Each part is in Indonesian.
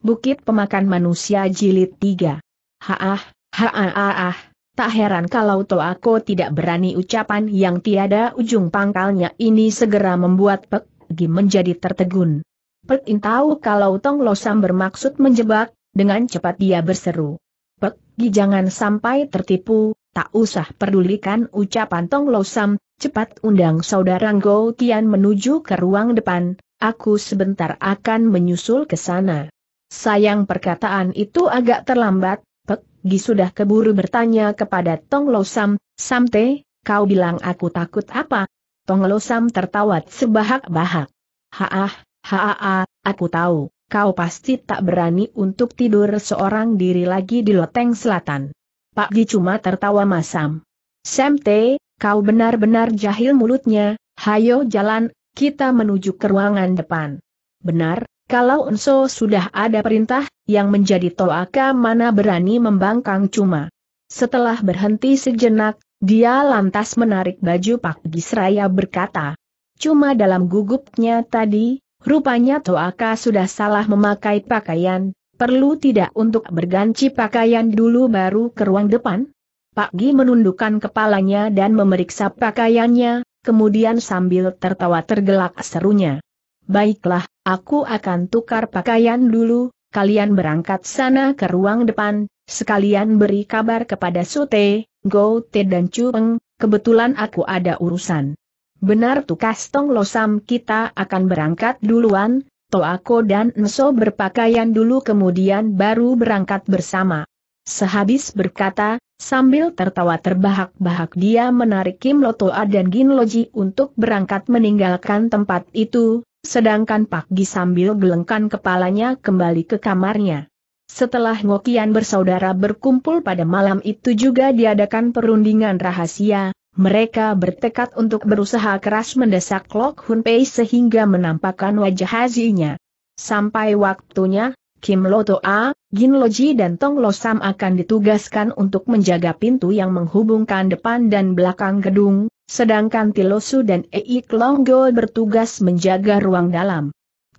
Bukit Pemakan Manusia Jilid 3. Haah, haah, tak heran kalau Toako tidak berani ucapan yang tiada ujung pangkalnya ini segera membuat Pek Gi menjadi tertegun. Pek In tahu kalau Tong Losam bermaksud menjebak, dengan cepat dia berseru. Pek Gi jangan sampai tertipu, tak usah pedulikan ucapan Tong Losam, cepat undang saudara Ngo Tian menuju ke ruang depan, aku sebentar akan menyusul ke sana. Sayang perkataan itu agak terlambat, Pek Gi sudah keburu bertanya kepada Tong Lo Sam, Samte, kau bilang aku takut apa? Tong Lo Sam tertawa sebahak-bahak. Haah, haah, aku tahu, kau pasti tak berani untuk tidur seorang diri lagi di loteng selatan. Pak Gi cuma tertawa masam. Samte, kau benar-benar jahil mulutnya, hayo jalan, kita menuju ke ruangan depan. Benar, kalau Enso sudah ada perintah, yang menjadi Toaka mana berani membangkang cuma. Setelah berhenti sejenak, dia lantas menarik baju Pak Gisraya berkata. Cuma dalam gugupnya tadi, rupanya Toaka sudah salah memakai pakaian, perlu tidak untuk berganci pakaian dulu baru ke ruang depan? Pak Gi menundukkan kepalanya dan memeriksa pakaiannya, kemudian sambil tertawa tergelak serunya. Baiklah, Aku akan tukar pakaian dulu, kalian berangkat sana ke ruang depan, sekalian beri kabar kepada Sute, Go Te dan Chueng, kebetulan aku ada urusan. Benar tukas Tong Losam kita akan berangkat duluan, Toako dan Enso berpakaian dulu kemudian baru berangkat bersama. Sehabis berkata, sambil tertawa terbahak-bahak dia menarik Kim Lotoa dan Gin Loji untuk berangkat meninggalkan tempat itu, Sedangkan Pak Gi sambil gelengkan kepalanya kembali ke kamarnya. Setelah Ngokian bersaudara berkumpul pada malam itu juga diadakan perundingan rahasia, mereka bertekad untuk berusaha keras mendesak Lok Hun Pei sehingga menampakkan wajah hazinya. Sampai waktunya, Kim Lo Toa, Gin Lo Ji dan Tong Lo Sam akan ditugaskan untuk menjaga pintu yang menghubungkan depan dan belakang gedung, Sedangkan Tilosu dan Eik Longgo bertugas menjaga ruang dalam.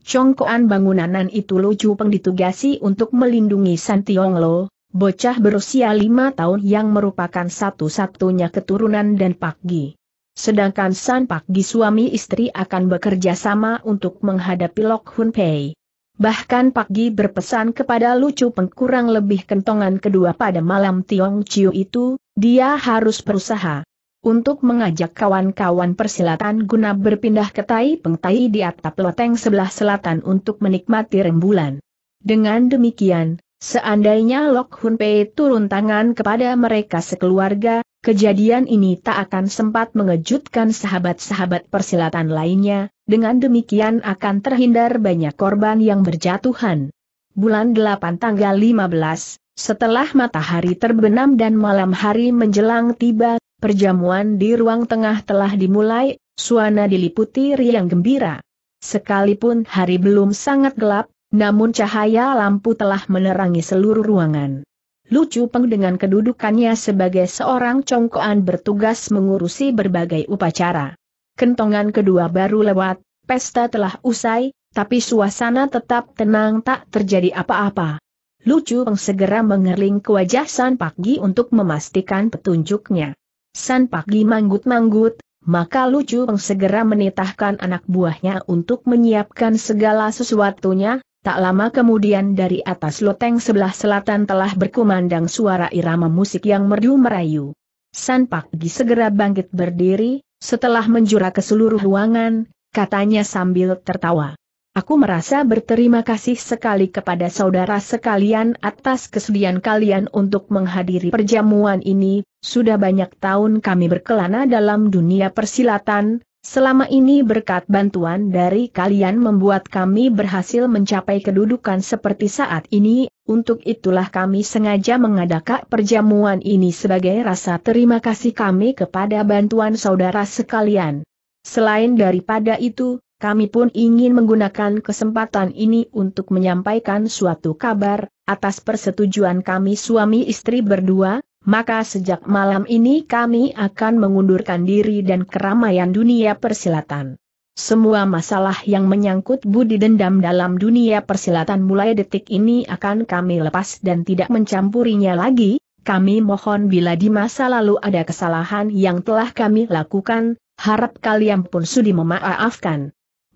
Congkoan bangunanan itu Lucu Peng ditugasi untuk melindungi San bocah berusia lima tahun yang merupakan satu-satunya keturunan dan Pak Sedangkan San Pak suami istri akan bekerja sama untuk menghadapi Lok Hun Pei. Bahkan Pak berpesan kepada Lucu Peng kurang lebih kentongan kedua pada malam Tiong Chiu itu, dia harus berusaha untuk mengajak kawan-kawan persilatan guna berpindah ke Tai Pengtai di atap loteng sebelah selatan untuk menikmati rembulan. Dengan demikian, seandainya Lok Hun Pei turun tangan kepada mereka sekeluarga, kejadian ini tak akan sempat mengejutkan sahabat-sahabat persilatan lainnya, dengan demikian akan terhindar banyak korban yang berjatuhan. Bulan 8 tanggal 15, setelah matahari terbenam dan malam hari menjelang tiba, Perjamuan di ruang tengah telah dimulai, suana diliputi riang gembira. Sekalipun hari belum sangat gelap, namun cahaya lampu telah menerangi seluruh ruangan. Lucu Peng dengan kedudukannya sebagai seorang congkoan bertugas mengurusi berbagai upacara. Kentongan kedua baru lewat, pesta telah usai, tapi suasana tetap tenang tak terjadi apa-apa. Lucu Peng segera mengerling ke wajah San Gi untuk memastikan petunjuknya. San Pagi manggut-manggut, maka Lucu Peng segera menitahkan anak buahnya untuk menyiapkan segala sesuatunya, tak lama kemudian dari atas loteng sebelah selatan telah berkumandang suara irama musik yang merdu merayu. San Pakgi segera bangkit berdiri, setelah menjura ke seluruh ruangan, katanya sambil tertawa. Aku merasa berterima kasih sekali kepada saudara sekalian atas kesediaan kalian untuk menghadiri perjamuan ini, sudah banyak tahun kami berkelana dalam dunia persilatan, selama ini berkat bantuan dari kalian membuat kami berhasil mencapai kedudukan seperti saat ini, untuk itulah kami sengaja mengadakan perjamuan ini sebagai rasa terima kasih kami kepada bantuan saudara sekalian. Selain daripada itu, kami pun ingin menggunakan kesempatan ini untuk menyampaikan suatu kabar, atas persetujuan kami suami istri berdua, maka sejak malam ini kami akan mengundurkan diri dan keramaian dunia persilatan. Semua masalah yang menyangkut budi dendam dalam dunia persilatan mulai detik ini akan kami lepas dan tidak mencampurinya lagi, kami mohon bila di masa lalu ada kesalahan yang telah kami lakukan, harap kalian pun sudi memaafkan.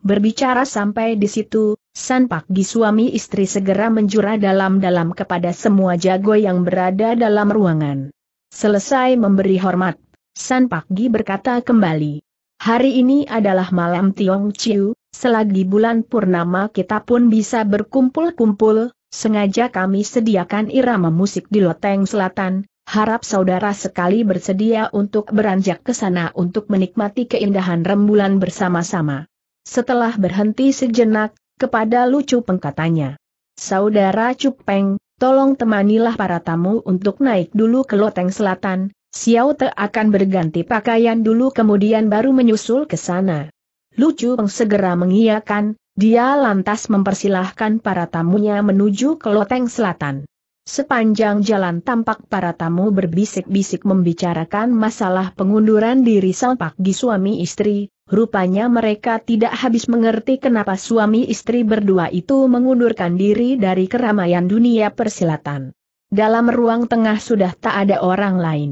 Berbicara sampai di situ, San Pak Gi suami istri segera menjura dalam-dalam kepada semua jago yang berada dalam ruangan. Selesai memberi hormat, San Pak Gi berkata kembali. Hari ini adalah malam Tiong Chiu, selagi bulan purnama kita pun bisa berkumpul-kumpul, sengaja kami sediakan irama musik di Loteng Selatan, Harap saudara sekali bersedia untuk beranjak ke sana untuk menikmati keindahan rembulan bersama-sama. Setelah berhenti sejenak, kepada lucu pengkatanya. Saudara Cupeng, tolong temanilah para tamu untuk naik dulu ke loteng selatan, Xiao Te akan berganti pakaian dulu kemudian baru menyusul ke sana. Lucu Peng segera mengiyakan, dia lantas mempersilahkan para tamunya menuju ke loteng selatan. Sepanjang jalan tampak para tamu berbisik-bisik membicarakan masalah pengunduran diri Pak Gi suami istri, Rupanya mereka tidak habis mengerti kenapa suami istri berdua itu mengundurkan diri dari keramaian dunia persilatan. Dalam ruang tengah sudah tak ada orang lain.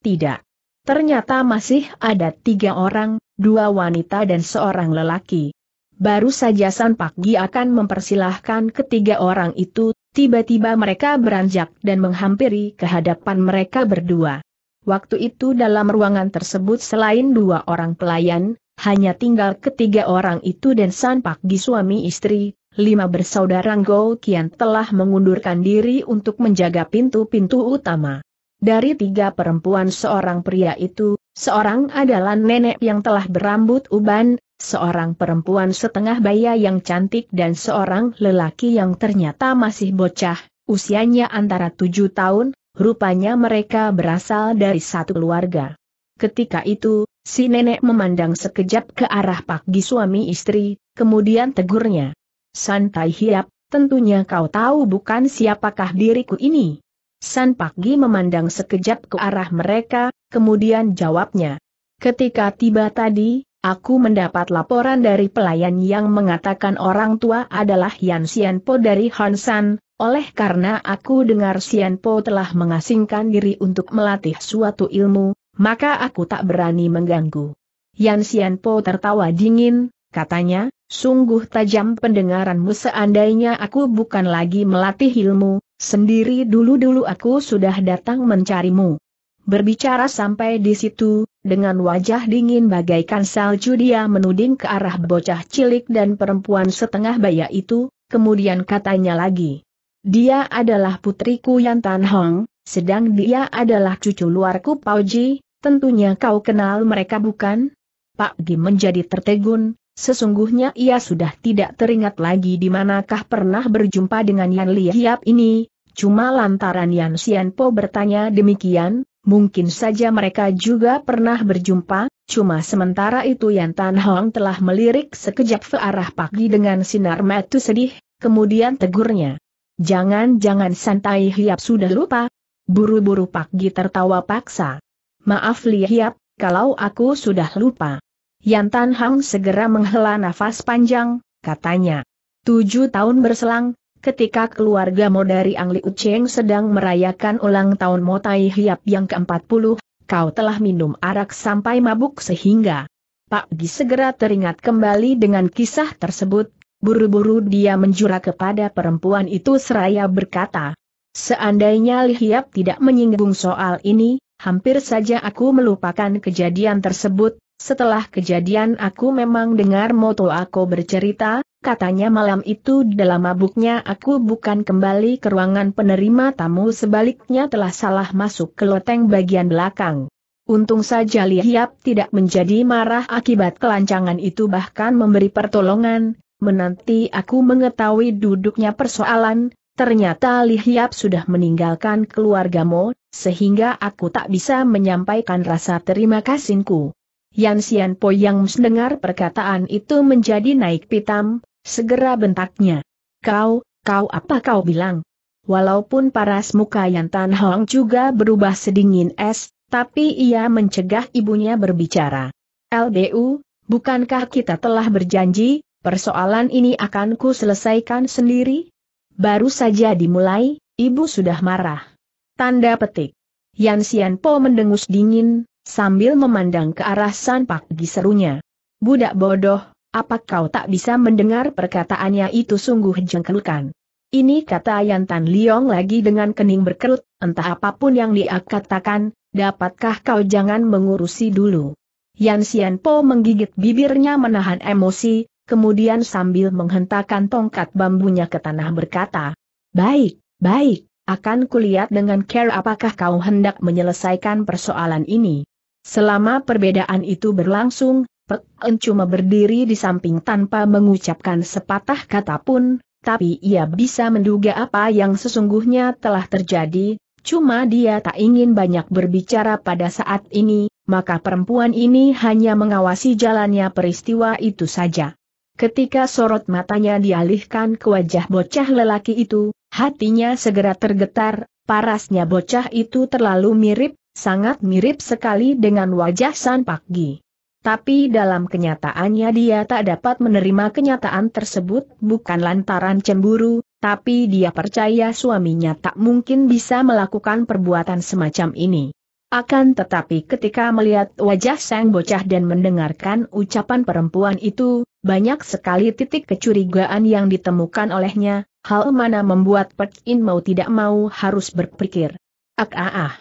Tidak. Ternyata masih ada tiga orang, dua wanita dan seorang lelaki. Baru saja San Pak Gi akan mempersilahkan ketiga orang itu, tiba-tiba mereka beranjak dan menghampiri kehadapan mereka berdua. Waktu itu dalam ruangan tersebut selain dua orang pelayan, hanya tinggal ketiga orang itu dan San Pak Gi suami istri, lima bersaudara Go Kian telah mengundurkan diri untuk menjaga pintu-pintu utama. Dari tiga perempuan seorang pria itu, seorang adalah nenek yang telah berambut uban, seorang perempuan setengah baya yang cantik dan seorang lelaki yang ternyata masih bocah, usianya antara tujuh tahun, rupanya mereka berasal dari satu keluarga. Ketika itu, si nenek memandang sekejap ke arah pagi suami istri, kemudian tegurnya. Santai hiap, tentunya kau tahu bukan siapakah diriku ini. San Gi memandang sekejap ke arah mereka, kemudian jawabnya. Ketika tiba tadi, aku mendapat laporan dari pelayan yang mengatakan orang tua adalah Yan po dari Hansan, oleh karena aku dengar po telah mengasingkan diri untuk melatih suatu ilmu, maka aku tak berani mengganggu. Yan Xianpo tertawa dingin, katanya, sungguh tajam pendengaranmu seandainya aku bukan lagi melatih ilmu, sendiri dulu-dulu aku sudah datang mencarimu. Berbicara sampai di situ, dengan wajah dingin bagaikan salju dia menuding ke arah bocah cilik dan perempuan setengah baya itu, kemudian katanya lagi. Dia adalah putriku Yan Tan Hong, sedang dia adalah cucu luarku Pauji, tentunya kau kenal mereka bukan? Pak Gi menjadi tertegun, sesungguhnya ia sudah tidak teringat lagi di manakah pernah berjumpa dengan Yan Li Hiap ini, cuma lantaran Yan Xianpo bertanya demikian, Mungkin saja mereka juga pernah berjumpa, cuma sementara itu Yan Tan Hong telah melirik sekejap ke arah Pak Gi dengan sinar mata sedih, kemudian tegurnya. Jangan-jangan santai hiap sudah lupa, Buru-buru Pak Gi tertawa paksa. Maaf Li Hiap, kalau aku sudah lupa. Yan Tan Hang segera menghela nafas panjang, katanya. Tujuh tahun berselang, ketika keluarga Mo dari Ang Li sedang merayakan ulang tahun Mo Tai Hiap yang ke-40, kau telah minum arak sampai mabuk sehingga... Pak Gi segera teringat kembali dengan kisah tersebut, buru-buru dia menjura kepada perempuan itu seraya berkata, Seandainya Lihiap tidak menyinggung soal ini, hampir saja aku melupakan kejadian tersebut. Setelah kejadian aku memang dengar moto aku bercerita, katanya malam itu dalam mabuknya aku bukan kembali ke ruangan penerima tamu sebaliknya telah salah masuk ke loteng bagian belakang. Untung saja Lihiap tidak menjadi marah akibat kelancangan itu bahkan memberi pertolongan, menanti aku mengetahui duduknya persoalan, Ternyata Li Hiap sudah meninggalkan keluargamu, sehingga aku tak bisa menyampaikan rasa terima kasihku. Yan Sian Po yang mendengar perkataan itu menjadi naik pitam, segera bentaknya. Kau, kau apa kau bilang? Walaupun paras muka Yan Tan Hong juga berubah sedingin es, tapi ia mencegah ibunya berbicara. LBU, bukankah kita telah berjanji, persoalan ini akan ku selesaikan sendiri? Baru saja dimulai, ibu sudah marah. Tanda petik. Yan Sian Po mendengus dingin, sambil memandang ke arah San Pak serunya. Budak bodoh, apa kau tak bisa mendengar perkataannya itu sungguh jengkelkan. Ini kata Yan Tan Liong lagi dengan kening berkerut, entah apapun yang dia katakan, dapatkah kau jangan mengurusi dulu. Yan Sian Po menggigit bibirnya menahan emosi, kemudian sambil menghentakkan tongkat bambunya ke tanah berkata, Baik, baik, akan kulihat dengan care apakah kau hendak menyelesaikan persoalan ini. Selama perbedaan itu berlangsung, Pek En cuma berdiri di samping tanpa mengucapkan sepatah kata pun, tapi ia bisa menduga apa yang sesungguhnya telah terjadi, cuma dia tak ingin banyak berbicara pada saat ini, maka perempuan ini hanya mengawasi jalannya peristiwa itu saja. Ketika sorot matanya dialihkan ke wajah bocah lelaki itu, hatinya segera tergetar, parasnya bocah itu terlalu mirip, sangat mirip sekali dengan wajah San Pak Gi. Tapi dalam kenyataannya dia tak dapat menerima kenyataan tersebut bukan lantaran cemburu, tapi dia percaya suaminya tak mungkin bisa melakukan perbuatan semacam ini. Akan tetapi ketika melihat wajah sang bocah dan mendengarkan ucapan perempuan itu, banyak sekali titik kecurigaan yang ditemukan olehnya, hal mana membuat Pek In mau tidak mau harus berpikir. Ak ah ah.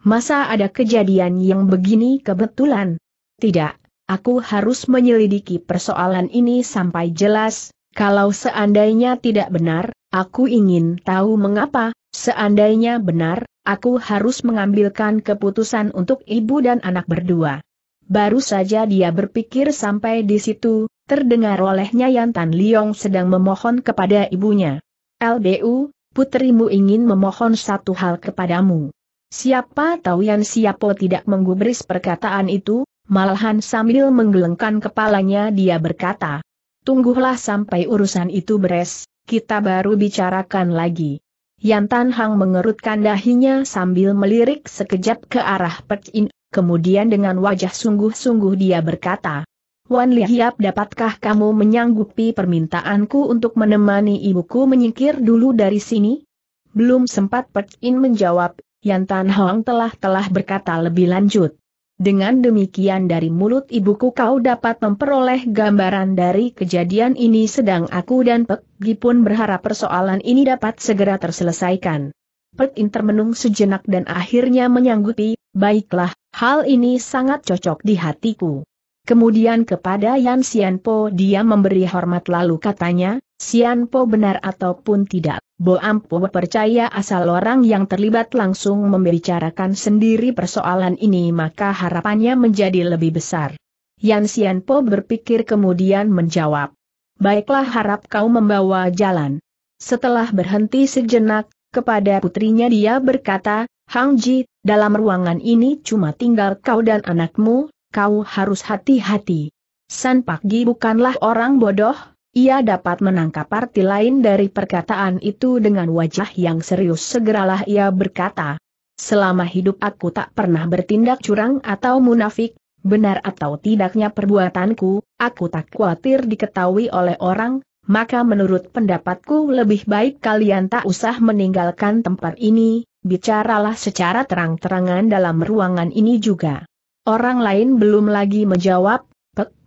Masa ada kejadian yang begini kebetulan? Tidak, aku harus menyelidiki persoalan ini sampai jelas, kalau seandainya tidak benar, aku ingin tahu mengapa, Seandainya benar, aku harus mengambilkan keputusan untuk ibu dan anak berdua. Baru saja dia berpikir sampai di situ, terdengar olehnya Tan Liong sedang memohon kepada ibunya. LBU, putrimu ingin memohon satu hal kepadamu. Siapa tahu Yan Siapo tidak menggubris perkataan itu, malahan sambil menggelengkan kepalanya dia berkata, Tunggulah sampai urusan itu beres, kita baru bicarakan lagi. Yan Tan Hang mengerutkan dahinya sambil melirik sekejap ke arah Pek In, kemudian dengan wajah sungguh-sungguh dia berkata, Wan Lihiap dapatkah kamu menyanggupi permintaanku untuk menemani ibuku menyingkir dulu dari sini? Belum sempat Pek In menjawab, Yan Tan Hang telah-telah berkata lebih lanjut. Dengan demikian dari mulut ibuku kau dapat memperoleh gambaran dari kejadian ini sedang aku dan Pek Gi pun berharap persoalan ini dapat segera terselesaikan. Pek In termenung sejenak dan akhirnya menyanggupi, baiklah, hal ini sangat cocok di hatiku. Kemudian kepada Yan Po dia memberi hormat lalu katanya, Sian Po benar ataupun tidak, Bo Ampo percaya asal orang yang terlibat langsung membicarakan sendiri persoalan ini maka harapannya menjadi lebih besar. Yan Sian Po berpikir kemudian menjawab, Baiklah harap kau membawa jalan. Setelah berhenti sejenak, kepada putrinya dia berkata, Hang Ji, dalam ruangan ini cuma tinggal kau dan anakmu, kau harus hati-hati. San Pak Gi bukanlah orang bodoh, ia dapat menangkap arti lain dari perkataan itu dengan wajah yang serius segeralah ia berkata. Selama hidup aku tak pernah bertindak curang atau munafik, benar atau tidaknya perbuatanku, aku tak khawatir diketahui oleh orang, maka menurut pendapatku lebih baik kalian tak usah meninggalkan tempat ini, bicaralah secara terang-terangan dalam ruangan ini juga. Orang lain belum lagi menjawab,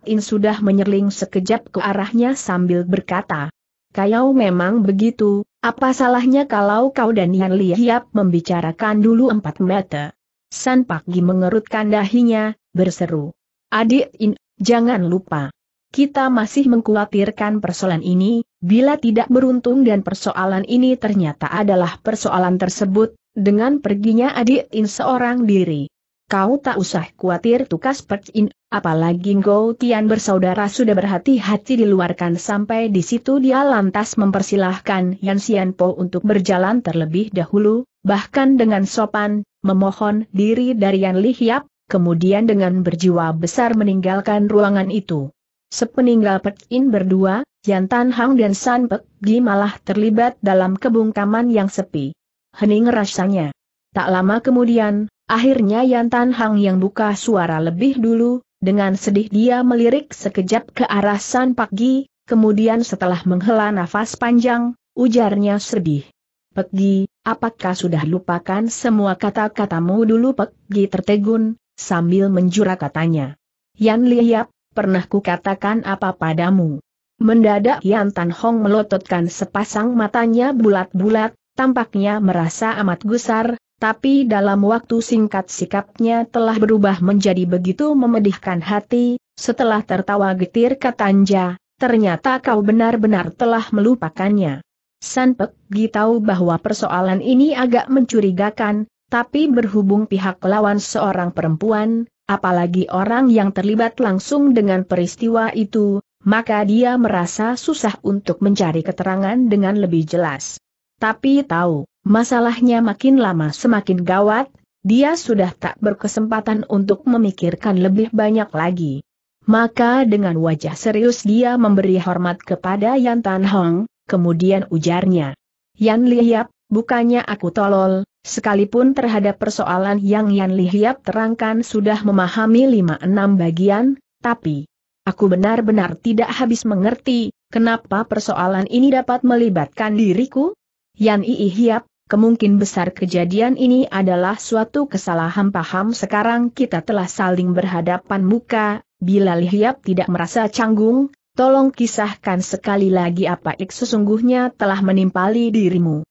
In sudah menyerling sekejap ke arahnya sambil berkata, Kayau memang begitu, apa salahnya kalau kau dan Yan Lihiap membicarakan dulu empat mata? San Pak Gi mengerutkan dahinya, berseru. Adik In, jangan lupa. Kita masih mengkhawatirkan persoalan ini, bila tidak beruntung dan persoalan ini ternyata adalah persoalan tersebut, dengan perginya adik In seorang diri kau tak usah khawatir tukas percin, apalagi Ngo Tian bersaudara sudah berhati-hati diluarkan sampai di situ dia lantas mempersilahkan Yan Xian Po untuk berjalan terlebih dahulu, bahkan dengan sopan, memohon diri dari Yan Li Hiap, kemudian dengan berjiwa besar meninggalkan ruangan itu. Sepeninggal Percin berdua, Yan Tan Hang dan San Pek Gi malah terlibat dalam kebungkaman yang sepi. Hening rasanya. Tak lama kemudian, Akhirnya Yan Tan Hang yang buka suara lebih dulu, dengan sedih dia melirik sekejap ke arah San Pak Gi, kemudian setelah menghela nafas panjang, ujarnya sedih. Pak Gi, apakah sudah lupakan semua kata-katamu dulu Pak Gi tertegun, sambil menjura katanya. Yan Liap, pernah kukatakan apa padamu? Mendadak Yan Tan Hong melototkan sepasang matanya bulat-bulat, tampaknya merasa amat gusar, tapi dalam waktu singkat sikapnya telah berubah menjadi begitu memedihkan hati, setelah tertawa getir Katanja, ternyata kau benar-benar telah melupakannya. Sanpek Gi tahu bahwa persoalan ini agak mencurigakan, tapi berhubung pihak lawan seorang perempuan, apalagi orang yang terlibat langsung dengan peristiwa itu, maka dia merasa susah untuk mencari keterangan dengan lebih jelas. Tapi tahu, Masalahnya makin lama semakin gawat, dia sudah tak berkesempatan untuk memikirkan lebih banyak lagi. Maka dengan wajah serius dia memberi hormat kepada Yan Tan Hong, kemudian ujarnya. Yan Lihiap, bukannya aku tolol, sekalipun terhadap persoalan yang Yan Lihiap terangkan sudah memahami lima enam bagian, tapi aku benar-benar tidak habis mengerti, kenapa persoalan ini dapat melibatkan diriku? Yan Iihiap, Kemungkin besar kejadian ini adalah suatu kesalahan paham sekarang kita telah saling berhadapan muka, bila Lihiap tidak merasa canggung, tolong kisahkan sekali lagi apa ik sesungguhnya telah menimpali dirimu.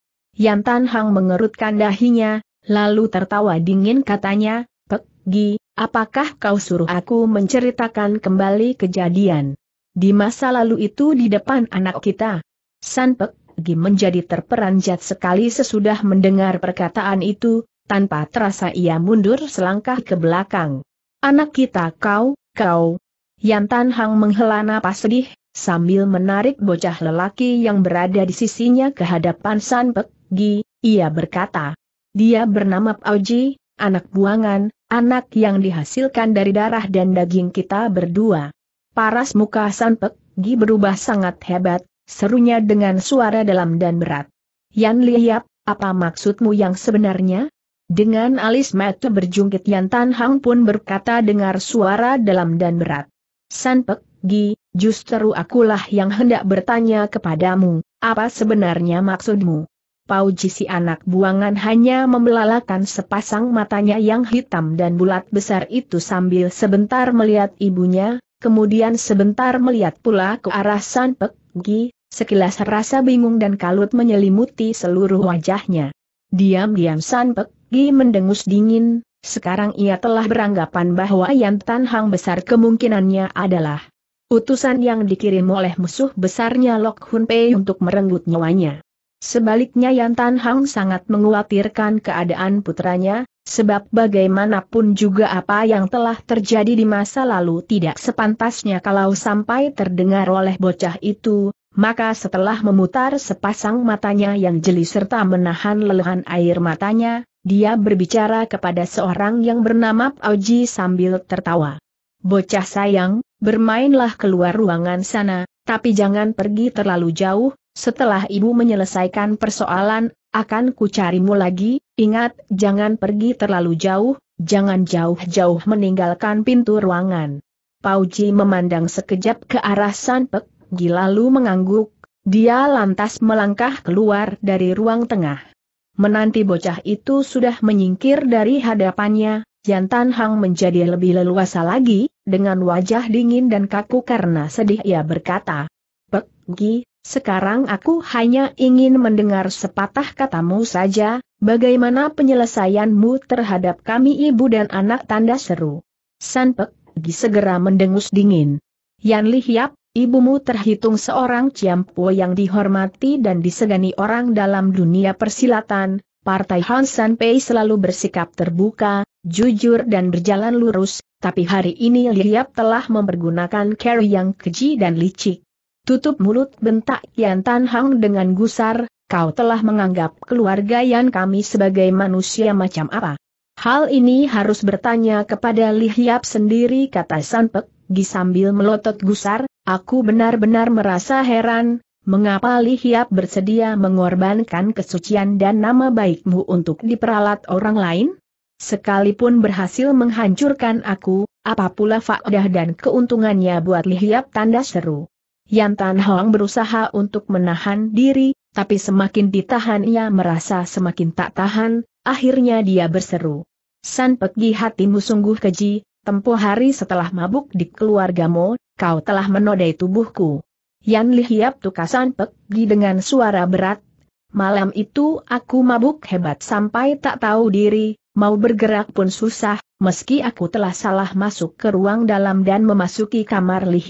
Tan Hang mengerutkan dahinya, lalu tertawa dingin katanya, Pek, Gi, apakah kau suruh aku menceritakan kembali kejadian di masa lalu itu di depan anak kita? San Pek Gim menjadi terperanjat sekali sesudah mendengar perkataan itu, tanpa terasa ia mundur selangkah ke belakang. Anak kita kau, kau. Yan Tan Hang menghela napas sedih, sambil menarik bocah lelaki yang berada di sisinya ke hadapan San Pek Gi, ia berkata. Dia bernama Pauji, anak buangan, anak yang dihasilkan dari darah dan daging kita berdua. Paras muka San Pek Gi berubah sangat hebat, serunya dengan suara dalam dan berat. Yan Liap, apa maksudmu yang sebenarnya? Dengan alis mata berjungkit Yan Tan Hang pun berkata dengar suara dalam dan berat. San Pek Gi, justru akulah yang hendak bertanya kepadamu, apa sebenarnya maksudmu? Pau Jisi anak buangan hanya membelalakan sepasang matanya yang hitam dan bulat besar itu sambil sebentar melihat ibunya, kemudian sebentar melihat pula ke arah San Pek Gi, Sekilas rasa bingung dan kalut menyelimuti seluruh wajahnya. Diam-diam San Pek Gi mendengus dingin, sekarang ia telah beranggapan bahwa Yan Tan Hang besar kemungkinannya adalah utusan yang dikirim oleh musuh besarnya Lok Hun Pei untuk merenggut nyawanya. Sebaliknya Yan Tan Hang sangat mengkhawatirkan keadaan putranya, sebab bagaimanapun juga apa yang telah terjadi di masa lalu tidak sepantasnya kalau sampai terdengar oleh bocah itu, maka setelah memutar sepasang matanya yang jeli serta menahan lelehan air matanya, dia berbicara kepada seorang yang bernama Auji sambil tertawa. Bocah sayang, bermainlah keluar ruangan sana, tapi jangan pergi terlalu jauh, setelah ibu menyelesaikan persoalan, akan kucarimu lagi, ingat, jangan pergi terlalu jauh, jangan jauh-jauh meninggalkan pintu ruangan. Pauji memandang sekejap ke arah Sanpek, Gi lalu mengangguk, dia lantas melangkah keluar dari ruang tengah. Menanti bocah itu sudah menyingkir dari hadapannya, Jantan Hang menjadi lebih leluasa lagi, dengan wajah dingin dan kaku karena sedih ia berkata, Pek Gi, sekarang aku hanya ingin mendengar sepatah katamu saja, bagaimana penyelesaianmu terhadap kami ibu dan anak tanda seru. San Pek Gi segera mendengus dingin. Yan Li Hiap, Ibumu terhitung seorang Ciampo yang dihormati dan disegani orang dalam dunia persilatan, Partai Hansan Pei selalu bersikap terbuka, jujur dan berjalan lurus, tapi hari ini Liap telah mempergunakan carry yang keji dan licik. Tutup mulut bentak Yan Tan Hang dengan gusar, kau telah menganggap keluarga Yan kami sebagai manusia macam apa. Hal ini harus bertanya kepada Lihyap sendiri kata Sanpek, Gi sambil melotot gusar, Aku benar-benar merasa heran, mengapa Li Hiap bersedia mengorbankan kesucian dan nama baikmu untuk diperalat orang lain? Sekalipun berhasil menghancurkan aku, apa pula faedah dan keuntungannya buat Li Hiap tanda seru. Yan Tan Hong berusaha untuk menahan diri, tapi semakin ditahan ia merasa semakin tak tahan, akhirnya dia berseru. San Pekgi hatimu sungguh keji, tempo hari setelah mabuk di keluargamu, kau telah menodai tubuhku. Yan Li Hiap tukasan pergi dengan suara berat. Malam itu aku mabuk hebat sampai tak tahu diri, mau bergerak pun susah, meski aku telah salah masuk ke ruang dalam dan memasuki kamar Li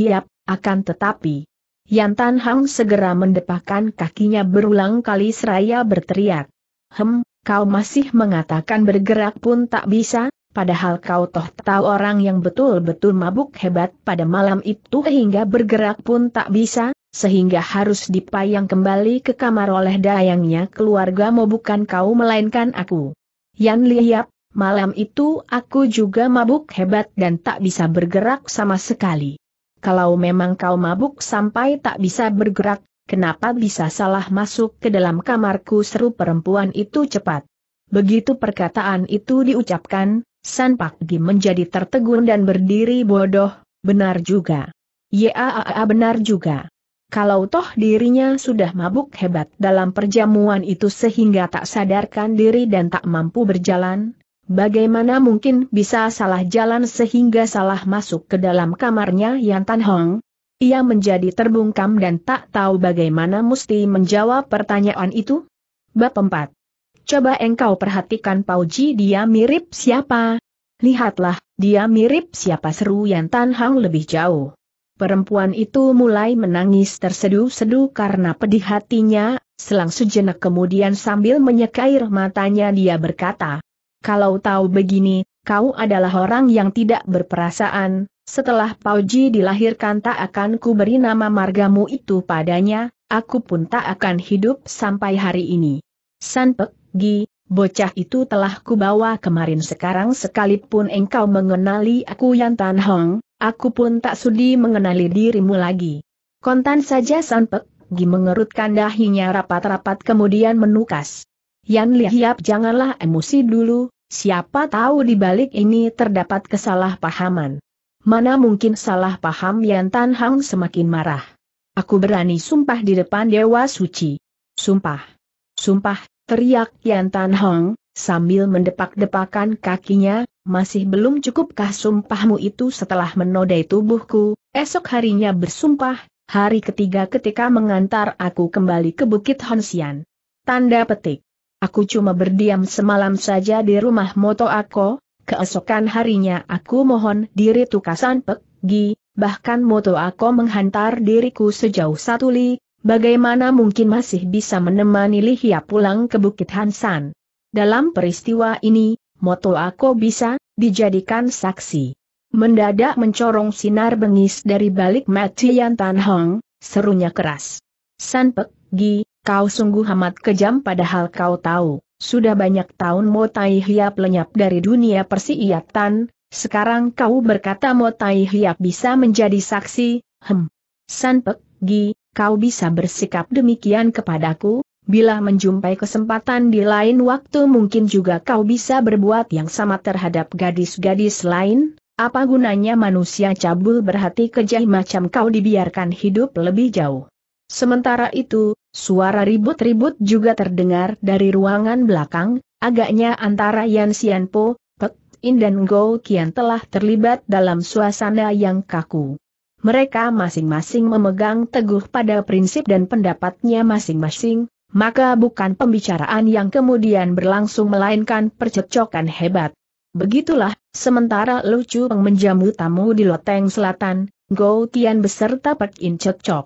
akan tetapi. Yan Tan Hang segera mendepakan kakinya berulang kali seraya berteriak. Hem, kau masih mengatakan bergerak pun tak bisa, Padahal kau toh tahu orang yang betul-betul mabuk hebat pada malam itu hingga bergerak pun tak bisa, sehingga harus dipayang kembali ke kamar oleh dayangnya Keluarga mau bukan kau melainkan aku. Yan Liap, malam itu aku juga mabuk hebat dan tak bisa bergerak sama sekali. Kalau memang kau mabuk sampai tak bisa bergerak, kenapa bisa salah masuk ke dalam kamarku seru perempuan itu cepat. Begitu perkataan itu diucapkan, San Pak Gi menjadi tertegun dan berdiri bodoh, benar juga. Yaaa benar juga. Kalau toh dirinya sudah mabuk hebat dalam perjamuan itu sehingga tak sadarkan diri dan tak mampu berjalan, bagaimana mungkin bisa salah jalan sehingga salah masuk ke dalam kamarnya Yan Tan Hong? Ia menjadi terbungkam dan tak tahu bagaimana mesti menjawab pertanyaan itu. Bab 4 Coba engkau perhatikan Pauji dia mirip siapa? Lihatlah, dia mirip siapa seru yang Tan Hang lebih jauh. Perempuan itu mulai menangis terseduh-seduh karena pedih hatinya, selang sejenak kemudian sambil menyekair matanya dia berkata, Kalau tahu begini, kau adalah orang yang tidak berperasaan, setelah Pauji dilahirkan tak akan ku beri nama margamu itu padanya, aku pun tak akan hidup sampai hari ini. Sanpek, Gi, bocah itu telah kubawa kemarin sekarang sekalipun engkau mengenali aku Yan Tan Hong, aku pun tak sudi mengenali dirimu lagi. Kontan saja Sanpek, Gi mengerutkan dahinya rapat-rapat kemudian menukas. Yan Lihiap janganlah emosi dulu, siapa tahu di balik ini terdapat kesalahpahaman. Mana mungkin salah paham Yan Tan Hong semakin marah. Aku berani sumpah di depan Dewa Suci. Sumpah. Sumpah, Teriak Yan Tan Hong, sambil mendepak-depakan kakinya, masih belum cukupkah sumpahmu itu setelah menodai tubuhku, esok harinya bersumpah, hari ketiga ketika mengantar aku kembali ke Bukit Honsian. Tanda petik. Aku cuma berdiam semalam saja di rumah moto aku, keesokan harinya aku mohon diri tukasan pergi, bahkan moto aku menghantar diriku sejauh satu li, Bagaimana mungkin masih bisa menemani Lihia pulang ke Bukit Hansan? Dalam peristiwa ini, moto aku bisa, dijadikan saksi. Mendadak mencorong sinar bengis dari balik mati Yan Tan Hong, serunya keras. San Pek, Gi, kau sungguh amat kejam padahal kau tahu, sudah banyak tahun Tai Hiap lenyap dari dunia persiiatan, sekarang kau berkata Tai Hiap bisa menjadi saksi, hem. San Pek, Gi, kau bisa bersikap demikian kepadaku, bila menjumpai kesempatan di lain waktu mungkin juga kau bisa berbuat yang sama terhadap gadis-gadis lain, apa gunanya manusia cabul berhati kejam macam kau dibiarkan hidup lebih jauh. Sementara itu, suara ribut-ribut juga terdengar dari ruangan belakang, agaknya antara Yan Xianpo, Pek In dan Go Qian telah terlibat dalam suasana yang kaku mereka masing-masing memegang teguh pada prinsip dan pendapatnya masing-masing, maka bukan pembicaraan yang kemudian berlangsung melainkan percecokan hebat. Begitulah, sementara Lucu Peng menjamu tamu di Loteng Selatan, Go Tian beserta Pek In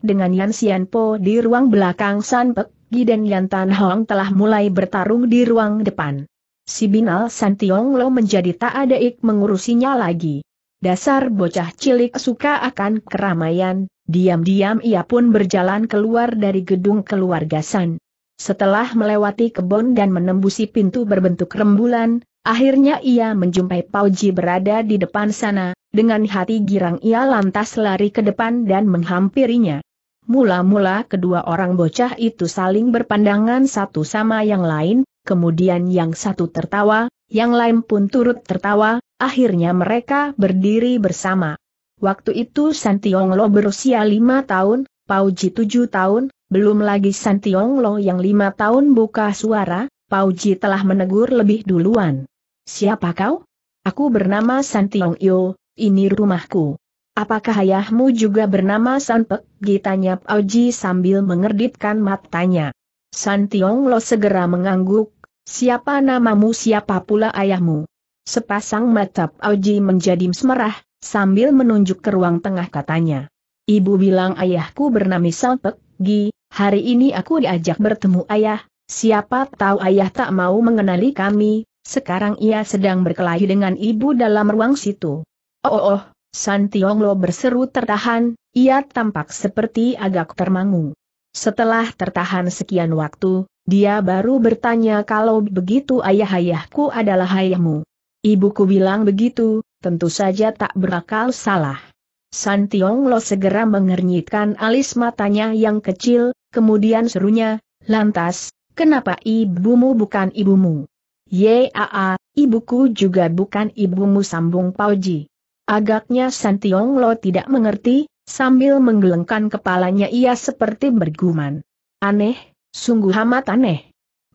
dengan Yan Sian Po di ruang belakang San Pek Gi dan Yan Tan Hong telah mulai bertarung di ruang depan. Si Binal San Tiong Lo menjadi tak ada ik mengurusinya lagi dasar bocah cilik suka akan keramaian, diam-diam ia pun berjalan keluar dari gedung keluarga San. Setelah melewati kebun dan menembusi pintu berbentuk rembulan, akhirnya ia menjumpai Pauji berada di depan sana, dengan hati girang ia lantas lari ke depan dan menghampirinya. Mula-mula kedua orang bocah itu saling berpandangan satu sama yang lain, kemudian yang satu tertawa, yang lain pun turut tertawa, Akhirnya mereka berdiri bersama. Waktu itu Santiong Lo berusia lima tahun, Pauji tujuh tahun, belum lagi Santiong Lo yang lima tahun buka suara, Pauji telah menegur lebih duluan. Siapa kau? Aku bernama Santiong Yo, ini rumahku. Apakah ayahmu juga bernama Sanpek? Gitanya Pauji sambil mengerdipkan matanya. Santiong Lo segera mengangguk, siapa namamu siapa pula ayahmu? Sepasang mata Auji menjadi semerah, sambil menunjuk ke ruang tengah katanya. Ibu bilang ayahku bernama Salpek, Gi, hari ini aku diajak bertemu ayah, siapa tahu ayah tak mau mengenali kami, sekarang ia sedang berkelahi dengan ibu dalam ruang situ. Oh oh, oh San Tionglo berseru tertahan, ia tampak seperti agak termangu. Setelah tertahan sekian waktu, dia baru bertanya kalau begitu ayah-ayahku adalah ayahmu. Ibuku bilang begitu, tentu saja tak berakal salah. San Tiong Lo segera mengernyitkan alis matanya yang kecil, kemudian serunya, lantas, kenapa ibumu bukan ibumu? Yaa, ibuku juga bukan ibumu sambung Pauji. Agaknya San Tiong Lo tidak mengerti, sambil menggelengkan kepalanya ia seperti bergumam, Aneh, sungguh amat aneh.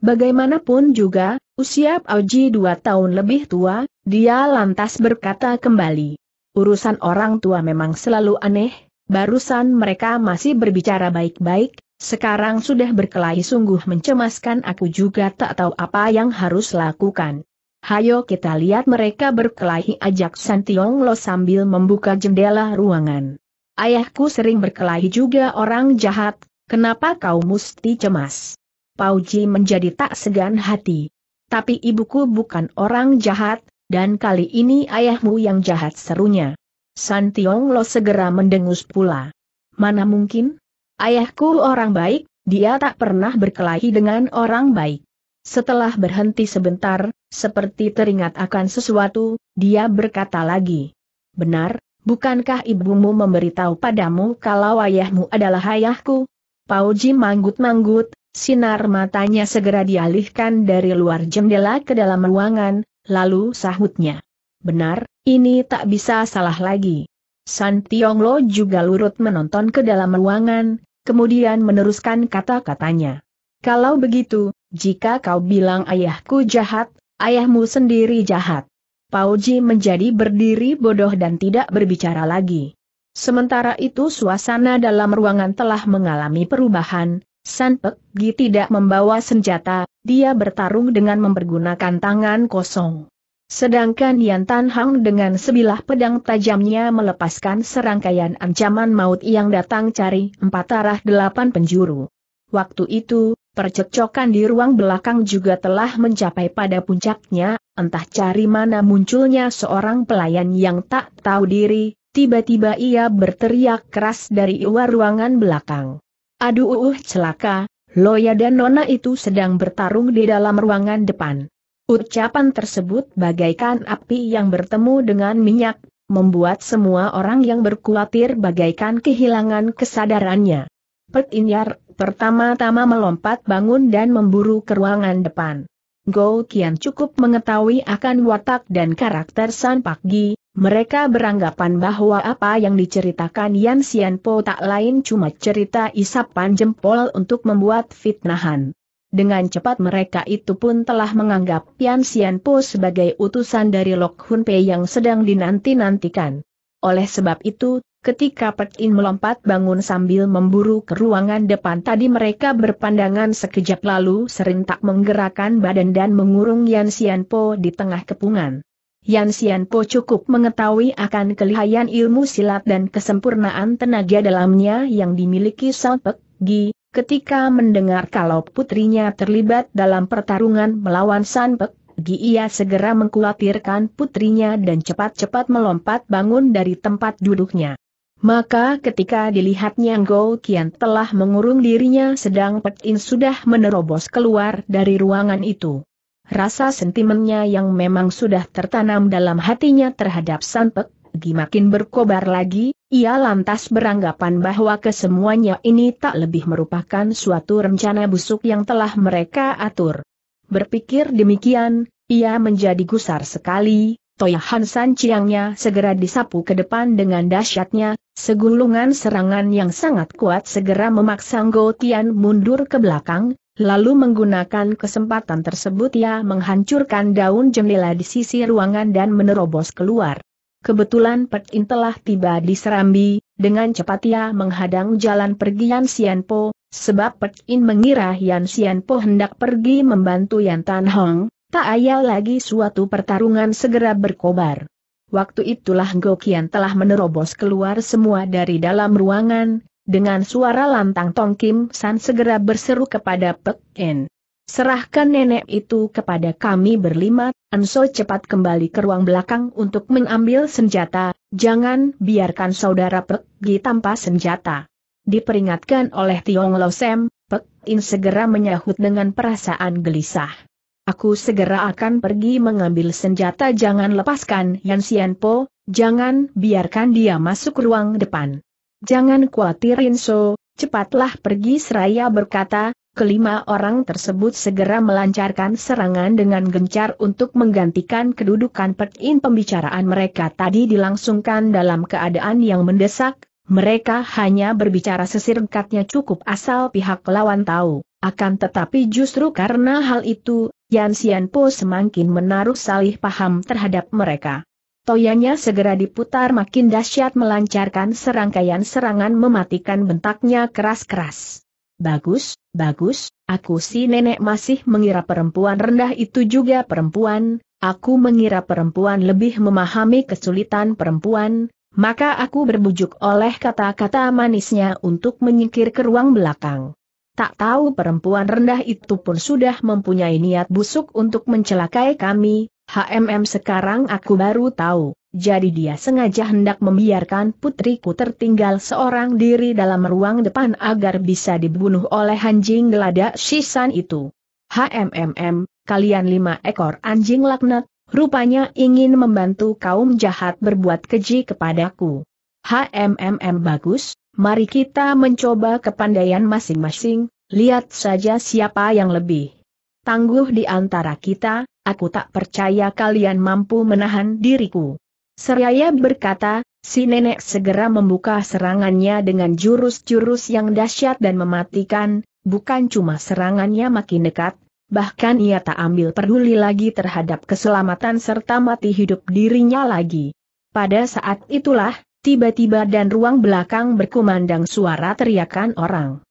Bagaimanapun juga, usia Auji dua tahun lebih tua, dia lantas berkata kembali. Urusan orang tua memang selalu aneh, barusan mereka masih berbicara baik-baik, sekarang sudah berkelahi sungguh mencemaskan aku juga tak tahu apa yang harus lakukan. Hayo kita lihat mereka berkelahi ajak Santiong Lo sambil membuka jendela ruangan. Ayahku sering berkelahi juga orang jahat, kenapa kau mesti cemas? Pauji menjadi tak segan hati. Tapi ibuku bukan orang jahat, dan kali ini ayahmu yang jahat serunya. San Tiong Lo segera mendengus pula. Mana mungkin? Ayahku orang baik, dia tak pernah berkelahi dengan orang baik. Setelah berhenti sebentar, seperti teringat akan sesuatu, dia berkata lagi. Benar, bukankah ibumu memberitahu padamu kalau ayahmu adalah ayahku? Pauji manggut-manggut, Sinar matanya segera dialihkan dari luar jendela ke dalam ruangan, lalu sahutnya. Benar, ini tak bisa salah lagi. San Lo juga lurut menonton ke dalam ruangan, kemudian meneruskan kata-katanya. Kalau begitu, jika kau bilang ayahku jahat, ayahmu sendiri jahat. Pauji menjadi berdiri bodoh dan tidak berbicara lagi. Sementara itu suasana dalam ruangan telah mengalami perubahan, San Pek Gi tidak membawa senjata, dia bertarung dengan mempergunakan tangan kosong. Sedangkan Yan Tan Hang dengan sebilah pedang tajamnya melepaskan serangkaian ancaman maut yang datang cari empat arah delapan penjuru. Waktu itu, percekcokan di ruang belakang juga telah mencapai pada puncaknya, entah cari mana munculnya seorang pelayan yang tak tahu diri, tiba-tiba ia berteriak keras dari luar ruangan belakang. Aduh uh, uh celaka, Loya dan Nona itu sedang bertarung di dalam ruangan depan. Ucapan tersebut bagaikan api yang bertemu dengan minyak, membuat semua orang yang berkuatir bagaikan kehilangan kesadarannya. Petinyar pertama-tama melompat bangun dan memburu ke ruangan depan. Gou Kian cukup mengetahui akan watak dan karakter San Pak Gi. Mereka beranggapan bahwa apa yang diceritakan Yan Po tak lain cuma cerita isapan jempol untuk membuat fitnahan. Dengan cepat mereka itu pun telah menganggap Yan Po sebagai utusan dari Lok Hun Pei yang sedang dinanti-nantikan. Oleh sebab itu, ketika Pek In melompat bangun sambil memburu ke ruangan depan tadi mereka berpandangan sekejap lalu serentak menggerakkan badan dan mengurung Yan Po di tengah kepungan. Yan Xianpo cukup mengetahui akan kelihayan ilmu silat dan kesempurnaan tenaga dalamnya yang dimiliki Salpek Gi, ketika mendengar kalau putrinya terlibat dalam pertarungan melawan Sanpek Gi ia segera mengkhawatirkan putrinya dan cepat-cepat melompat bangun dari tempat duduknya. Maka ketika dilihatnya Go Kian telah mengurung dirinya sedang Pek In sudah menerobos keluar dari ruangan itu rasa sentimennya yang memang sudah tertanam dalam hatinya terhadap Sanpek, makin berkobar lagi, ia lantas beranggapan bahwa kesemuanya ini tak lebih merupakan suatu rencana busuk yang telah mereka atur. Berpikir demikian, ia menjadi gusar sekali, Toya Hansan Chiangnya segera disapu ke depan dengan dahsyatnya, segulungan serangan yang sangat kuat segera memaksa Go Tian mundur ke belakang, Lalu menggunakan kesempatan tersebut ia menghancurkan daun jendela di sisi ruangan dan menerobos keluar. Kebetulan Pek telah tiba di Serambi, dengan cepat ia menghadang jalan pergi Yan Sianpo, sebab Pek mengira Yan Sianpo hendak pergi membantu Yan Tan Hong, tak ayal lagi suatu pertarungan segera berkobar. Waktu itulah Gokian telah menerobos keluar semua dari dalam ruangan, dengan suara lantang Tong Kim San segera berseru kepada Pek En. Serahkan nenek itu kepada kami berlima, Enso cepat kembali ke ruang belakang untuk mengambil senjata, jangan biarkan saudara Pek Gi tanpa senjata. Diperingatkan oleh Tiong Lo Sem, Pek In segera menyahut dengan perasaan gelisah. Aku segera akan pergi mengambil senjata jangan lepaskan Yan Sian Po, jangan biarkan dia masuk ruang depan. Jangan khawatir Rinso, cepatlah pergi seraya berkata, kelima orang tersebut segera melancarkan serangan dengan gencar untuk menggantikan kedudukan pekin pembicaraan mereka tadi dilangsungkan dalam keadaan yang mendesak, mereka hanya berbicara sesingkatnya cukup asal pihak lawan tahu, akan tetapi justru karena hal itu, Yan Po semakin menaruh salih paham terhadap mereka. Toyanya segera diputar makin dahsyat melancarkan serangkaian serangan mematikan bentaknya keras-keras. Bagus, bagus, aku si nenek masih mengira perempuan rendah itu juga perempuan, aku mengira perempuan lebih memahami kesulitan perempuan, maka aku berbujuk oleh kata-kata manisnya untuk menyingkir ke ruang belakang. Tak tahu perempuan rendah itu pun sudah mempunyai niat busuk untuk mencelakai kami, HMM sekarang aku baru tahu, jadi dia sengaja hendak membiarkan putriku tertinggal seorang diri dalam ruang depan agar bisa dibunuh oleh anjing geladak Shisan itu. HMMM, kalian lima ekor anjing laknat, rupanya ingin membantu kaum jahat berbuat keji kepadaku. HMMM bagus, mari kita mencoba kepandaian masing-masing, lihat saja siapa yang lebih tangguh di antara kita, aku tak percaya kalian mampu menahan diriku. Seraya berkata, si nenek segera membuka serangannya dengan jurus-jurus yang dahsyat dan mematikan, bukan cuma serangannya makin dekat, bahkan ia tak ambil peduli lagi terhadap keselamatan serta mati hidup dirinya lagi. Pada saat itulah, tiba-tiba dan ruang belakang berkumandang suara teriakan orang.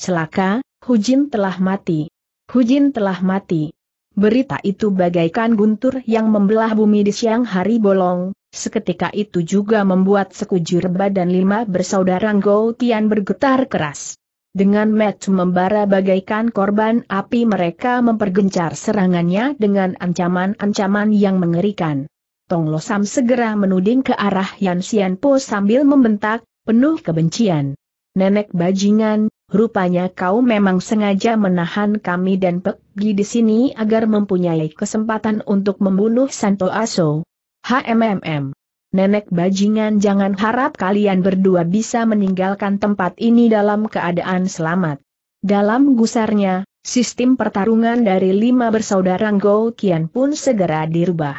Celaka, Hujin telah mati. Hujin telah mati. Berita itu bagaikan guntur yang membelah bumi di siang hari bolong, seketika itu juga membuat sekujur badan lima bersaudara Gou Tian bergetar keras. Dengan met membara bagaikan korban api mereka mempergencar serangannya dengan ancaman-ancaman yang mengerikan. Tong Lo Sam segera menuding ke arah Yan Sian Po sambil membentak, penuh kebencian. Nenek bajingan, Rupanya kau memang sengaja menahan kami dan pergi di sini agar mempunyai kesempatan untuk membunuh Santo Aso. HMMM. Nenek bajingan jangan harap kalian berdua bisa meninggalkan tempat ini dalam keadaan selamat. Dalam gusarnya, sistem pertarungan dari lima bersaudara Gou Kian pun segera dirubah.